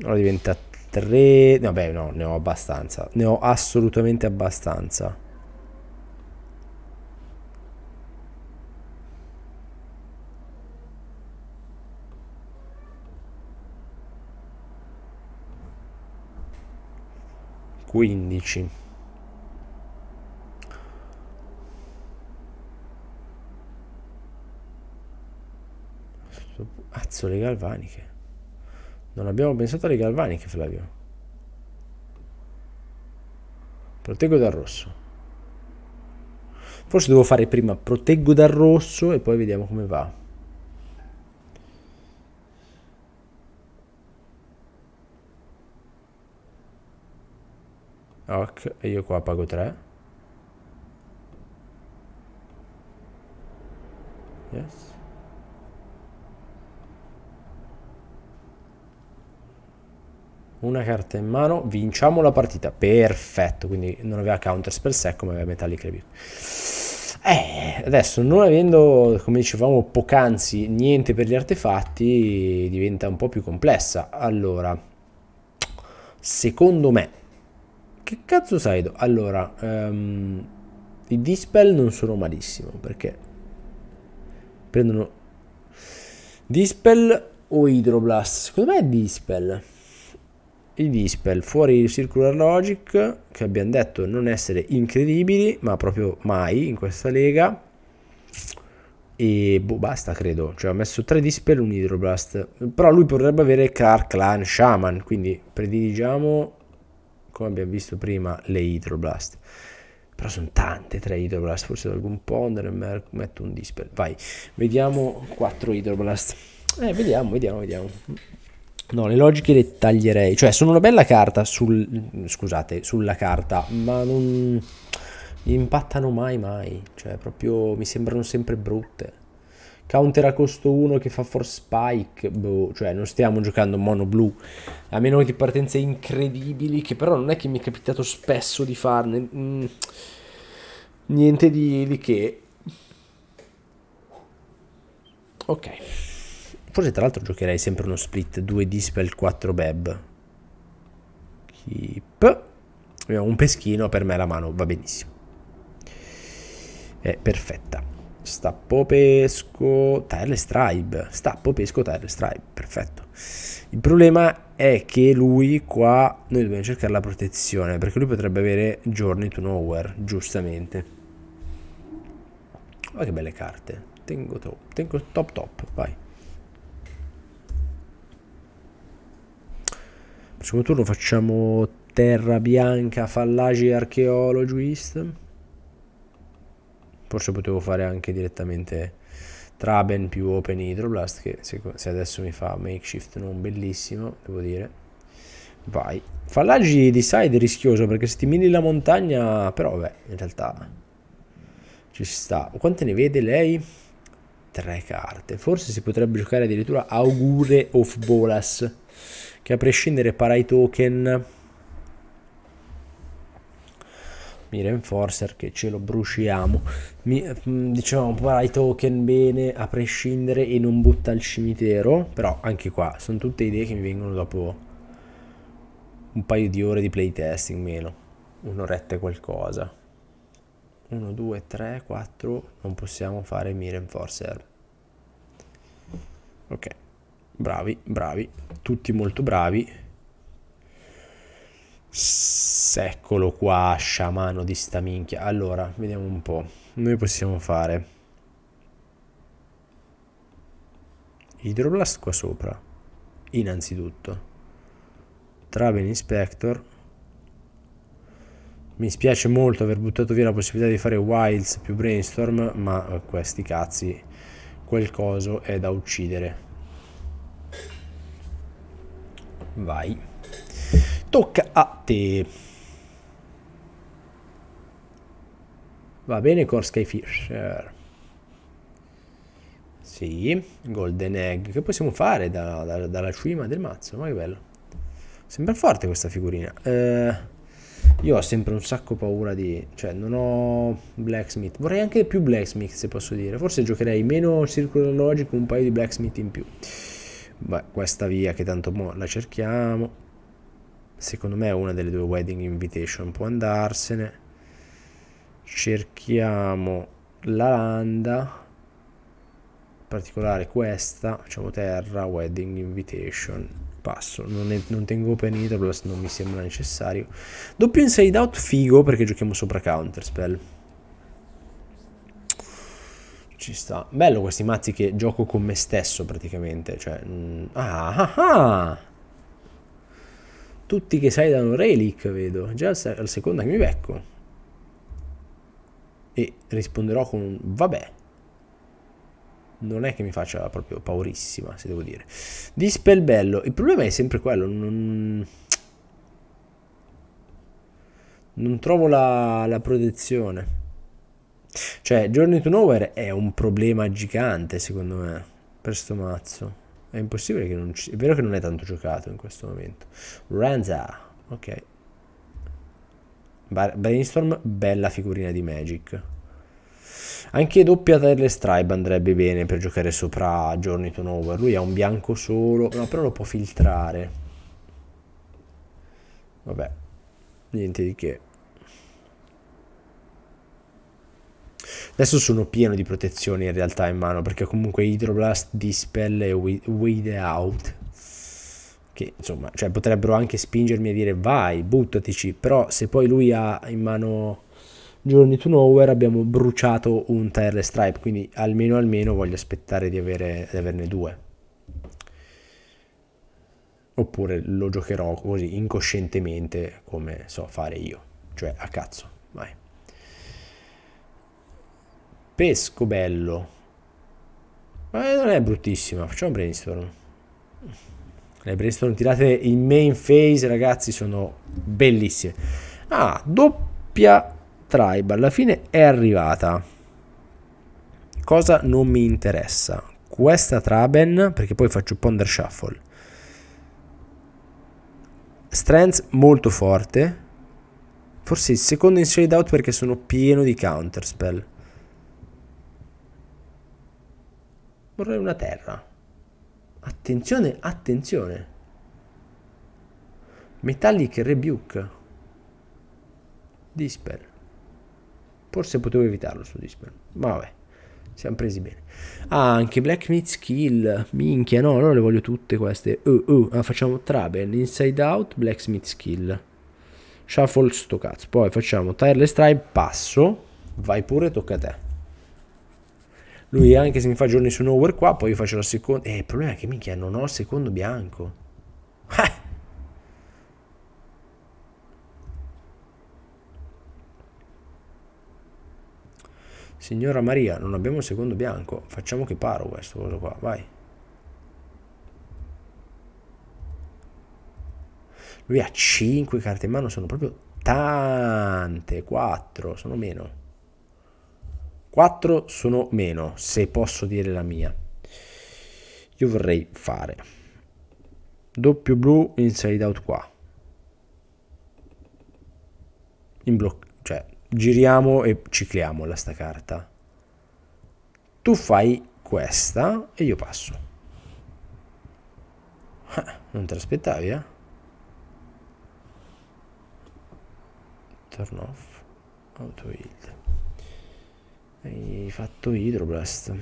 S1: Allora diventa 3... Vabbè, no, ne ho abbastanza. Ne ho assolutamente abbastanza. Quindici. Cazzo, le galvaniche. Non abbiamo pensato alle galvaniche, Flavio. Proteggo dal rosso. Forse devo fare prima proteggo dal rosso e poi vediamo come va. Ok, e io qua pago 3. Yes. una carta in mano, vinciamo la partita. Perfetto, quindi non aveva counter spell secco, ma aveva metallic rebuke. Eh, adesso non avendo, come dicevamo poc'anzi, niente per gli artefatti, diventa un po' più complessa. Allora, secondo me, che cazzo Saido? Allora, um, i dispel non sono malissimo, perché prendono dispel o idroblast. Secondo me è dispel il dispel fuori il circular logic che abbiamo detto non essere incredibili ma proprio mai in questa lega e boh, basta credo cioè ha messo tre dispel un hydroblast però lui potrebbe avere car clan shaman quindi prediligiamo come abbiamo visto prima le hydroblast però sono tante 3 hydroblast forse tolgo un ponder metto un dispel vai vediamo 4 hydroblast eh vediamo vediamo vediamo No, le logiche le taglierei. Cioè, sono una bella carta sul... Scusate, sulla carta, ma non impattano mai mai. Cioè, proprio mi sembrano sempre brutte. Counter a costo 1 che fa force spike. Boh, cioè, non stiamo giocando mono blu. A meno di partenze incredibili, che però non è che mi è capitato spesso di farne. Mm, niente di, di che. Ok. Forse tra l'altro giocherei sempre uno split 2 Dispel 4 Beb. Keep. Abbiamo un peschino, per me la mano va benissimo. È perfetta. Stappo pesco, Tile stripe. Stappo pesco, Tile stripe. Perfetto. Il problema è che lui qua noi dobbiamo cercare la protezione perché lui potrebbe avere Journey to Nowhere, giustamente. Ma oh, che belle carte. Tengo top, tengo top top, vai. Secondo turno facciamo terra bianca, fallaci archeologist. Forse potevo fare anche direttamente Traben più Open Hydroblast che se, adesso mi fa makeshift non bellissimo, devo dire. Vai. Fallagi di side è rischioso perché se ti mini la montagna, però vabbè, in realtà ci sta. Quante ne vede lei? Tre carte. Forse si potrebbe giocare addirittura Augure of Bolas che a prescindere para i token mi Enforcer che ce lo bruciamo. Mi, mm, diciamo, para i token bene a prescindere e non butta al cimitero. Però anche qua sono tutte idee che mi vengono dopo un paio di ore di playtesting meno. Un'oretta e qualcosa. 1, 2, 3, 4. Non possiamo fare mi Enforcer. Ok. Bravi, bravi, tutti molto bravi. Eccolo qua, sciamano di sta minchia. Allora, vediamo un po'. Noi possiamo fare Hydroblast qua sopra, innanzitutto. Travel Inspector. Mi spiace molto aver buttato via la possibilità di fare Wilds più Brainstorm, ma questi cazzi, quel coso è da uccidere. Vai. Tocca a te. Va bene con Skyfisher. Sì, Golden Egg. Che possiamo fare da, da, dalla cima del mazzo? Ma che bello. Sembra forte questa figurina. Eh, io ho sempre un sacco paura di... Cioè, non ho Blacksmith. Vorrei anche più Blacksmith, se posso dire. Forse giocherei meno Circular Logic, un paio di Blacksmith in più. Beh, questa via che tanto mo la cerchiamo. Secondo me una delle due wedding invitation può andarsene. Cerchiamo la landa. In particolare questa. Facciamo terra, wedding invitation. Passo. Non, è, non tengo open Hydroblast, non mi sembra necessario. Doppio inside out figo perché giochiamo sopra counterspell. Ci sta. Bello questi mazzi che gioco con me stesso praticamente. Cioè, mh, mm, ah, ah, ah. Tutti che sai danno relic, vedo. Già la seconda che mi becco. E risponderò con un vabbè. Non è che mi faccia proprio paurissima, se devo dire. Dispelbello. Il problema è sempre quello. Non, non trovo la, la protezione. Cioè, Journey Nowhere è un problema gigante, secondo me, per sto mazzo. È impossibile che non ci... È vero che non è tanto giocato in questo momento. Ranza, ok. Brainstorm, bella figurina di Magic. Anche doppia Terle Stribe andrebbe bene per giocare sopra Journey Nowhere. Lui ha un bianco solo, no, però lo può filtrare. Vabbè, niente di che. Adesso sono pieno di protezioni in realtà in mano perché comunque Hydroblast, Dispel e Wade Out che insomma cioè, potrebbero anche spingermi a dire vai buttatici però se poi lui ha in mano Journey to Nowhere abbiamo bruciato un Tireless Stripe quindi almeno almeno voglio aspettare di, avere, di averne due oppure lo giocherò così incoscientemente come so fare io cioè a cazzo vai Pescobello. Ma non è bruttissima, facciamo brainstorm. Le brainstorm tirate in main phase, ragazzi, sono bellissime. Ah, doppia tribe, alla fine è arrivata. Cosa non mi interessa? Questa Traben, perché poi faccio Ponder Shuffle. Strength molto forte. Forse il secondo in Shade Out perché sono pieno di counterspell. Vorrei una terra. Attenzione, attenzione. Metallic Rebuke. Disper. Forse potevo evitarlo su Disper. Ma vabbè, siamo presi bene. Ah, anche Black Blacksmith Skill. Minchia, no, no, le voglio tutte queste. Uh, uh. Ah, facciamo Travel, Inside Out, Blacksmith Skill. Shuffle sto cazzo. Poi facciamo Tireless Tribe, passo. Vai pure, tocca a te. Lui anche se mi fa giorni su nowhere qua, poi io faccio la seconda... Eh, il problema è che minchia, non ho il secondo bianco. Eh. Signora Maria, non abbiamo il secondo bianco. Facciamo che paro questo cosa qua, vai. Lui ha 5 carte in mano, sono proprio tante, 4, sono meno. 4 sono meno, se posso dire la mia. Io vorrei fare doppio blu inside out qua. In blocco, cioè giriamo e cicliamo la sta carta. Tu fai questa e io passo. Ah, non te l'aspettavi, eh? Turn off auto yield. Hai fatto Hydroblast.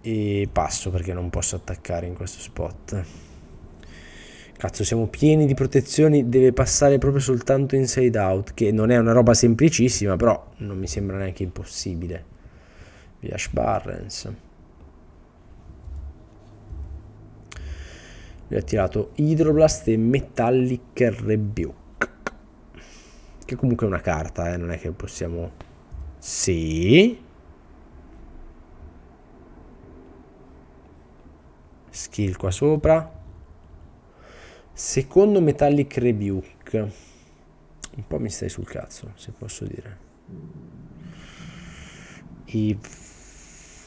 S1: E passo perché non posso attaccare in questo spot. Cazzo, siamo pieni di protezioni, deve passare proprio soltanto inside out, che non è una roba semplicissima, però non mi sembra neanche impossibile. Via Barrens. Lui ha tirato Hydroblast e Metallic Rebuke. Che comunque è una carta, eh, non è che possiamo... Sì. Skill qua sopra. Secondo Metallic Rebuke. Un po' mi stai sul cazzo, se posso dire. E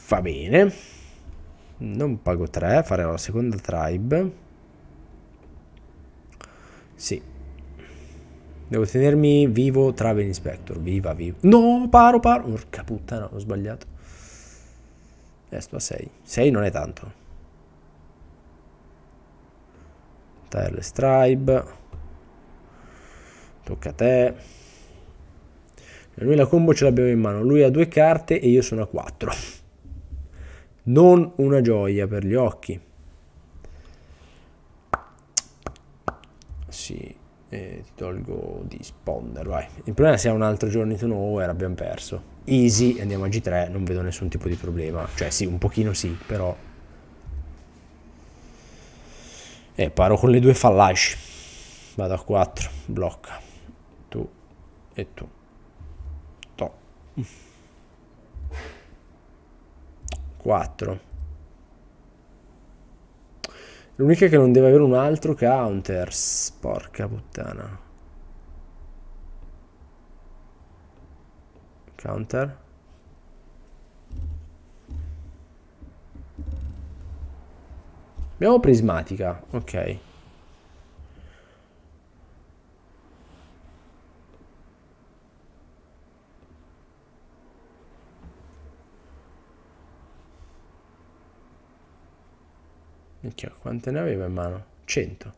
S1: va bene. Non pago 3, faremo la seconda tribe. Sì, Devo tenermi vivo Travel Inspector. Viva, viva. No, paro, paro. Porca puttana, ho sbagliato. Eh, sto a 6. 6 non è tanto. Tile Stribe. Tocca a te. Noi la combo ce l'abbiamo in mano. Lui ha due carte e io sono a 4. Non una gioia per gli occhi. Sì, ti tolgo di sponder, vai. Il problema è se è un altro giorno di turnover oh, abbiamo perso. Easy, andiamo a G3, non vedo nessun tipo di problema. Cioè sì, un pochino sì, però... E eh, paro con le due fallaci. Vado a 4, blocca. Tu e tu. To. 4. L'unica è che non deve avere un altro counter. Porca puttana. Counter. Abbiamo prismatica, ok. Minchia, quante ne aveva in mano? 100.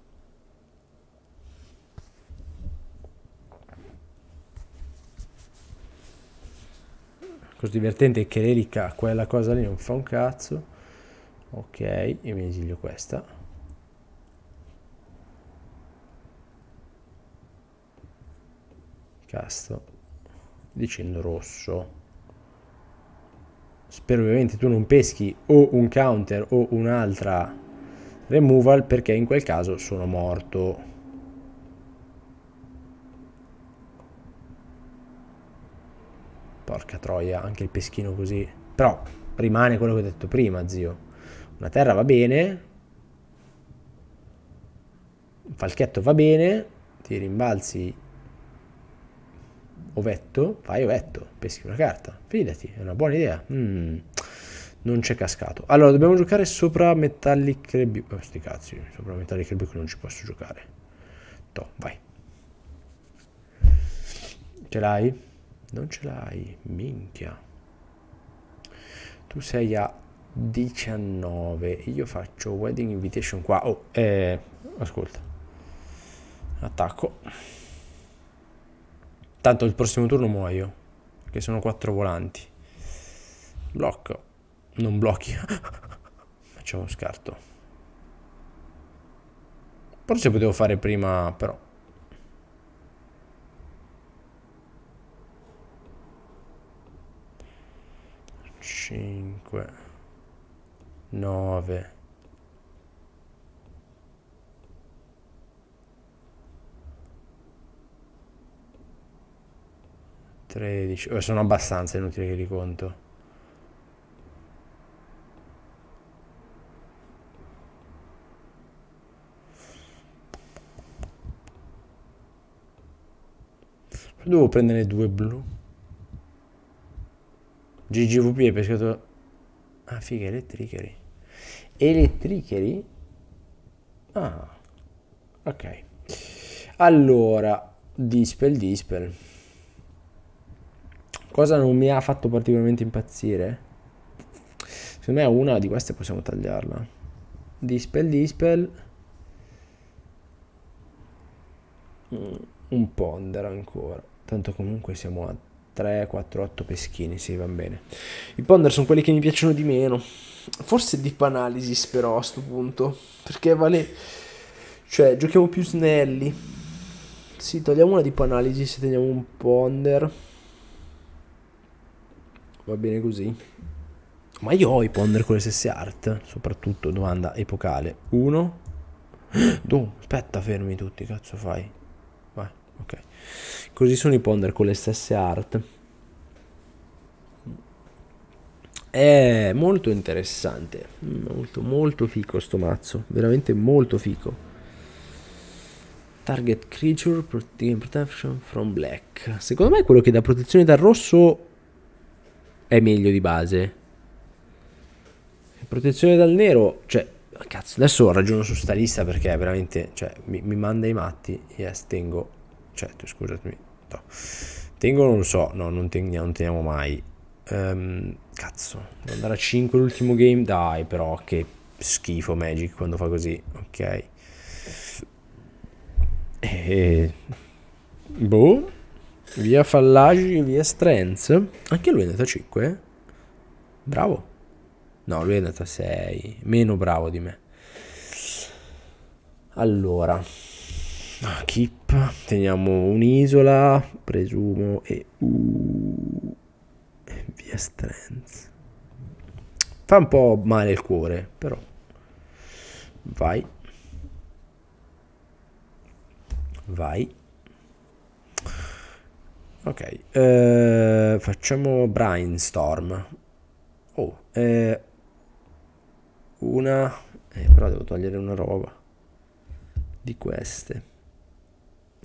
S1: Cosa divertente è che l'elica quella cosa lì non fa un cazzo. Ok, io mi esilio questa. Casto. Dicendo rosso. Spero ovviamente tu non peschi o un counter o un'altra removal perché in quel caso sono morto. Porca troia, anche il peschino così. Però rimane quello che ho detto prima, zio. Una terra va bene. Un falchetto va bene. Ti rimbalzi ovetto, fai ovetto, peschi una carta. Fidati, è una buona idea. Mm non c'è cascato. Allora, dobbiamo giocare sopra Metallic Rebuke. Oh, sti cazzi, sopra Metallic Rebuke non ci posso giocare. To, vai. Ce l'hai? Non ce l'hai, minchia. Tu sei a 19, io faccio wedding invitation qua. Oh, eh, ascolta. Attacco. Tanto il prossimo turno muoio, che sono quattro volanti. Blocco. Non blocchi. Facciamo uno scarto. Forse potevo fare prima, però. Cinque. Nove. Tredici. Eh, sono abbastanza, inutile che li conto. Devo prendere due blu. GGVP è pescatore. Ah, figa, elettricheri. Elettricheri? Ah, ok. Allora, dispel, dispel. Cosa non mi ha fatto particolarmente impazzire? Secondo me una di queste possiamo tagliarla. Dispel, dispel. Mm, un ponder ancora. Tanto comunque siamo a 3, 4, 8 peschini, sì, va bene. I ponder sono quelli che mi piacciono di meno. Forse Deep Analysis però a questo punto, perché vale... Cioè, giochiamo più snelli. Sì, togliamo una Deep Analysis e teniamo un ponder. Va bene così. Ma io ho i ponder con le stesse art, soprattutto domanda epocale. Uno. Tu, aspetta, fermi tutti, cazzo fai? Vai, ok. Così sono i ponder con le stesse art. È molto interessante, molto molto fico sto mazzo, veramente molto fico. Target creature protection from black. Secondo me quello che dà protezione dal rosso è meglio di base. Protezione dal nero, cioè cazzo, adesso ragiono su sta lista perché veramente, cioè, mi, mi manda i matti e yes, tengo cioè scusatemi, no. tengo non so, no non, ten- non teniamo mai, um, cazzo, andare a 5 l'ultimo game, dai però che schifo Magic quando fa così, ok, e... Eh, boh, via Fallagi, via Strength, anche lui è andato a 5, eh. bravo, no lui è andato a 6, meno bravo di me. Allora, ah, Kippa, teniamo un'isola, presumo, e uh, via Strands. Fa un po' male il cuore, però. Vai. Vai. Ok, eh, facciamo brainstorm. Oh, eh, una... Eh, però devo togliere una roba di queste.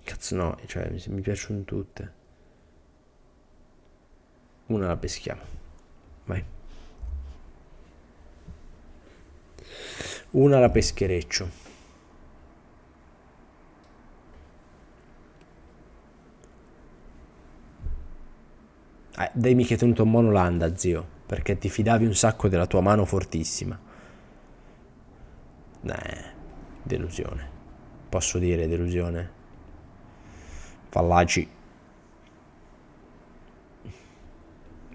S1: Cazzo no, cioè mi, mi piacciono tutte. Una la peschiamo. Vai. Una la peschereccio. Eh, ah, dimmi che hai tenuto mono l'anda, zio, perché ti fidavi un sacco della tua mano fortissima. Eh, delusione. Posso dire delusione? fallaci.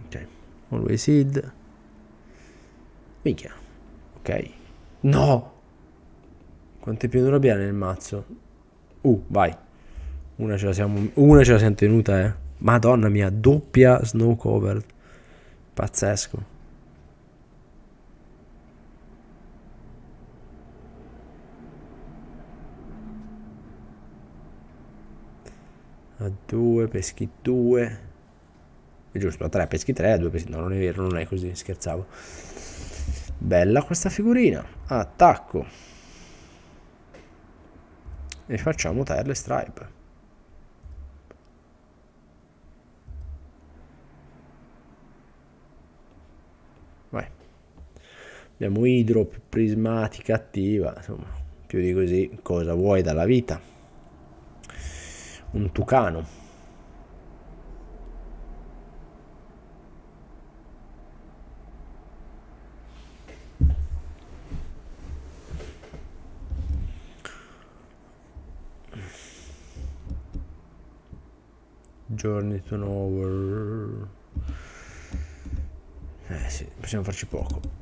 S1: Ok. Always seed. Minchia. Ok. No! Quante pianure abbiamo nel mazzo? Uh, vai. Una ce la siamo, una ce la siamo tenuta, eh. Madonna mia, doppia snow covered. Pazzesco. a 2 peschi 2 è giusto a 3 peschi 3 a 2 peschi no non è vero non è così scherzavo bella questa figurina attacco e facciamo terle stripe vai abbiamo idro prismatica attiva insomma più di così cosa vuoi dalla vita un tucano. Journey to Nowhere. Eh sì, possiamo farci poco.